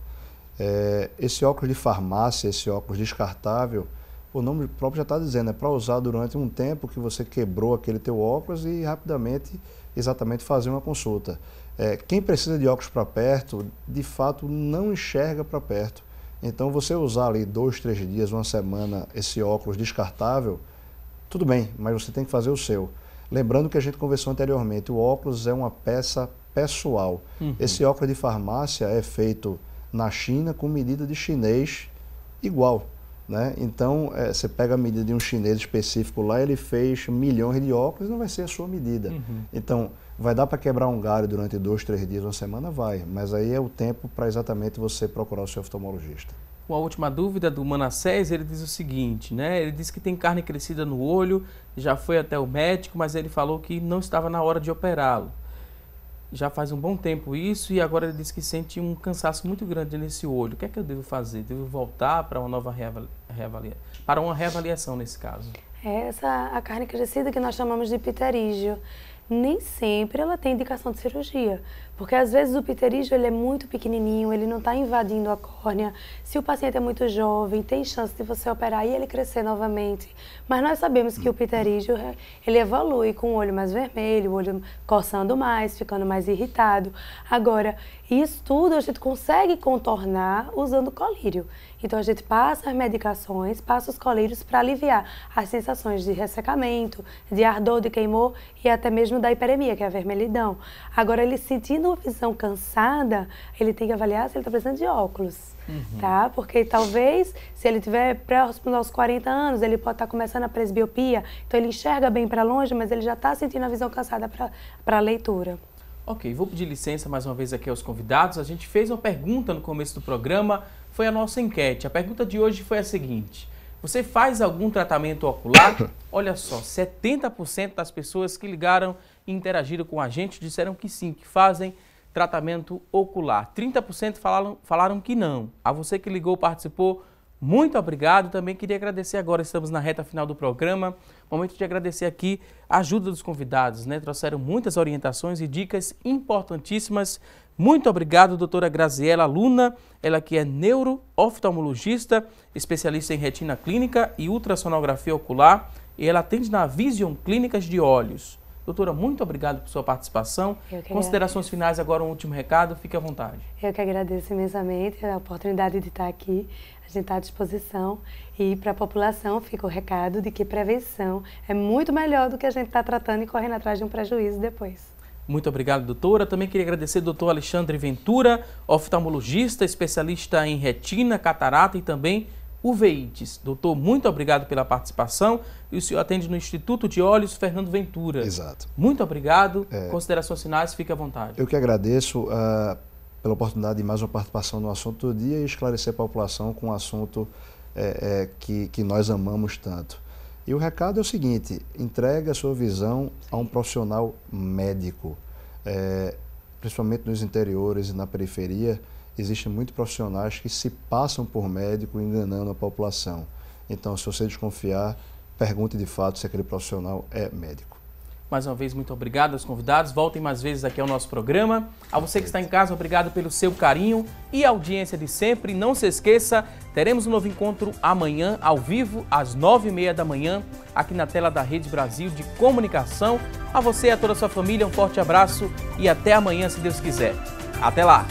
É, esse óculos de farmácia, esse óculos descartável, o nome próprio já está dizendo, é para usar durante um tempo que você quebrou aquele teu óculos e rapidamente, exatamente fazer uma consulta. É, quem precisa de óculos para perto, de fato, não enxerga para perto. Então, você usar ali dois, três dias, uma semana, esse óculos descartável, tudo bem, mas você tem que fazer o seu. Lembrando que a gente conversou anteriormente, o óculos é uma peça pessoal. Uhum. Esse óculos de farmácia é feito na China com medida de chinês igual. Né? Então, é, você pega a medida de um chinês específico lá, ele fez milhões de óculos, não vai ser a sua medida. Uhum. Então, Vai dar para quebrar um galho durante dois, três dias, uma semana? Vai, mas aí é o tempo para exatamente você procurar o seu oftalmologista. Uma última dúvida do Manassés, ele diz o seguinte, né? Ele diz que tem carne crescida no olho, já foi até o médico, mas ele falou que não estava na hora de operá-lo. Já faz um bom tempo isso e agora ele diz que sente um cansaço muito grande nesse olho. O que é que eu devo fazer? Devo voltar para uma nova para uma reavaliação nesse caso? É essa a carne crescida que nós chamamos de pterígio nem sempre ela tem indicação de cirurgia, porque às vezes o pterígio ele é muito pequenininho, ele não está invadindo a córnea. Se o paciente é muito jovem, tem chance de você operar e ele crescer novamente. Mas nós sabemos que o pterígio ele evolui com o olho mais vermelho, o olho coçando mais, ficando mais irritado. Agora, isso tudo a gente consegue contornar usando colírio. Então a gente passa as medicações, passa os colírios para aliviar as sensações de ressecamento, de ardor, de queimor e até mesmo da hiperemia, que é a vermelhidão. Agora, ele sentindo uma visão cansada, ele tem que avaliar se ele está precisando de óculos, uhum. tá? Porque talvez, se ele tiver próximo aos 40 anos, ele pode estar tá começando a presbiopia, então ele enxerga bem para longe, mas ele já está sentindo a visão cansada para a leitura. Ok, vou pedir licença mais uma vez aqui aos convidados. A gente fez uma pergunta no começo do programa foi a nossa enquete. A pergunta de hoje foi a seguinte: Você faz algum tratamento ocular? Olha só, 70% das pessoas que ligaram e interagiram com a gente disseram que sim, que fazem tratamento ocular. 30% falaram, falaram que não. A você que ligou, participou, muito obrigado. Também queria agradecer agora, estamos na reta final do programa. Momento de agradecer aqui a ajuda dos convidados, né? Trouxeram muitas orientações e dicas importantíssimas. Muito obrigado, doutora Graziela Luna, ela que é neurooftalmologista, especialista em retina clínica e ultrassonografia ocular, e ela atende na Vision Clínicas de Olhos. Doutora, muito obrigado por sua participação. Considerações finais agora, um último recado, fique à vontade. Eu que agradeço imensamente a oportunidade de estar aqui a gente está à disposição e para a população fica o recado de que prevenção é muito melhor do que a gente está tratando e correndo atrás de um prejuízo depois. Muito obrigado, doutora. Também queria agradecer ao doutor Alexandre Ventura, oftalmologista, especialista em retina, catarata e também uveites. Doutor, muito obrigado pela participação. E o senhor atende no Instituto de Olhos Fernando Ventura. Exato. Muito obrigado. É... Considerações finais, fique à vontade. Eu que agradeço. Uh pela oportunidade de mais uma participação no assunto do dia e esclarecer a população com um assunto é, é, que, que nós amamos tanto. E o recado é o seguinte: entregue a sua visão a um profissional médico. É, principalmente nos interiores e na periferia, existem muitos profissionais que se passam por médico enganando a população. Então, se você desconfiar, pergunte de fato se aquele profissional é médico. Mais uma vez, muito obrigado aos convidados. Voltem mais vezes aqui ao nosso programa. A você que está em casa, obrigado pelo seu carinho e audiência de sempre. Não se esqueça, teremos um novo encontro amanhã, ao vivo, às nove e meia da manhã, aqui na tela da Rede Brasil de Comunicação. A você e a toda a sua família, um forte abraço e até amanhã, se Deus quiser. Até lá!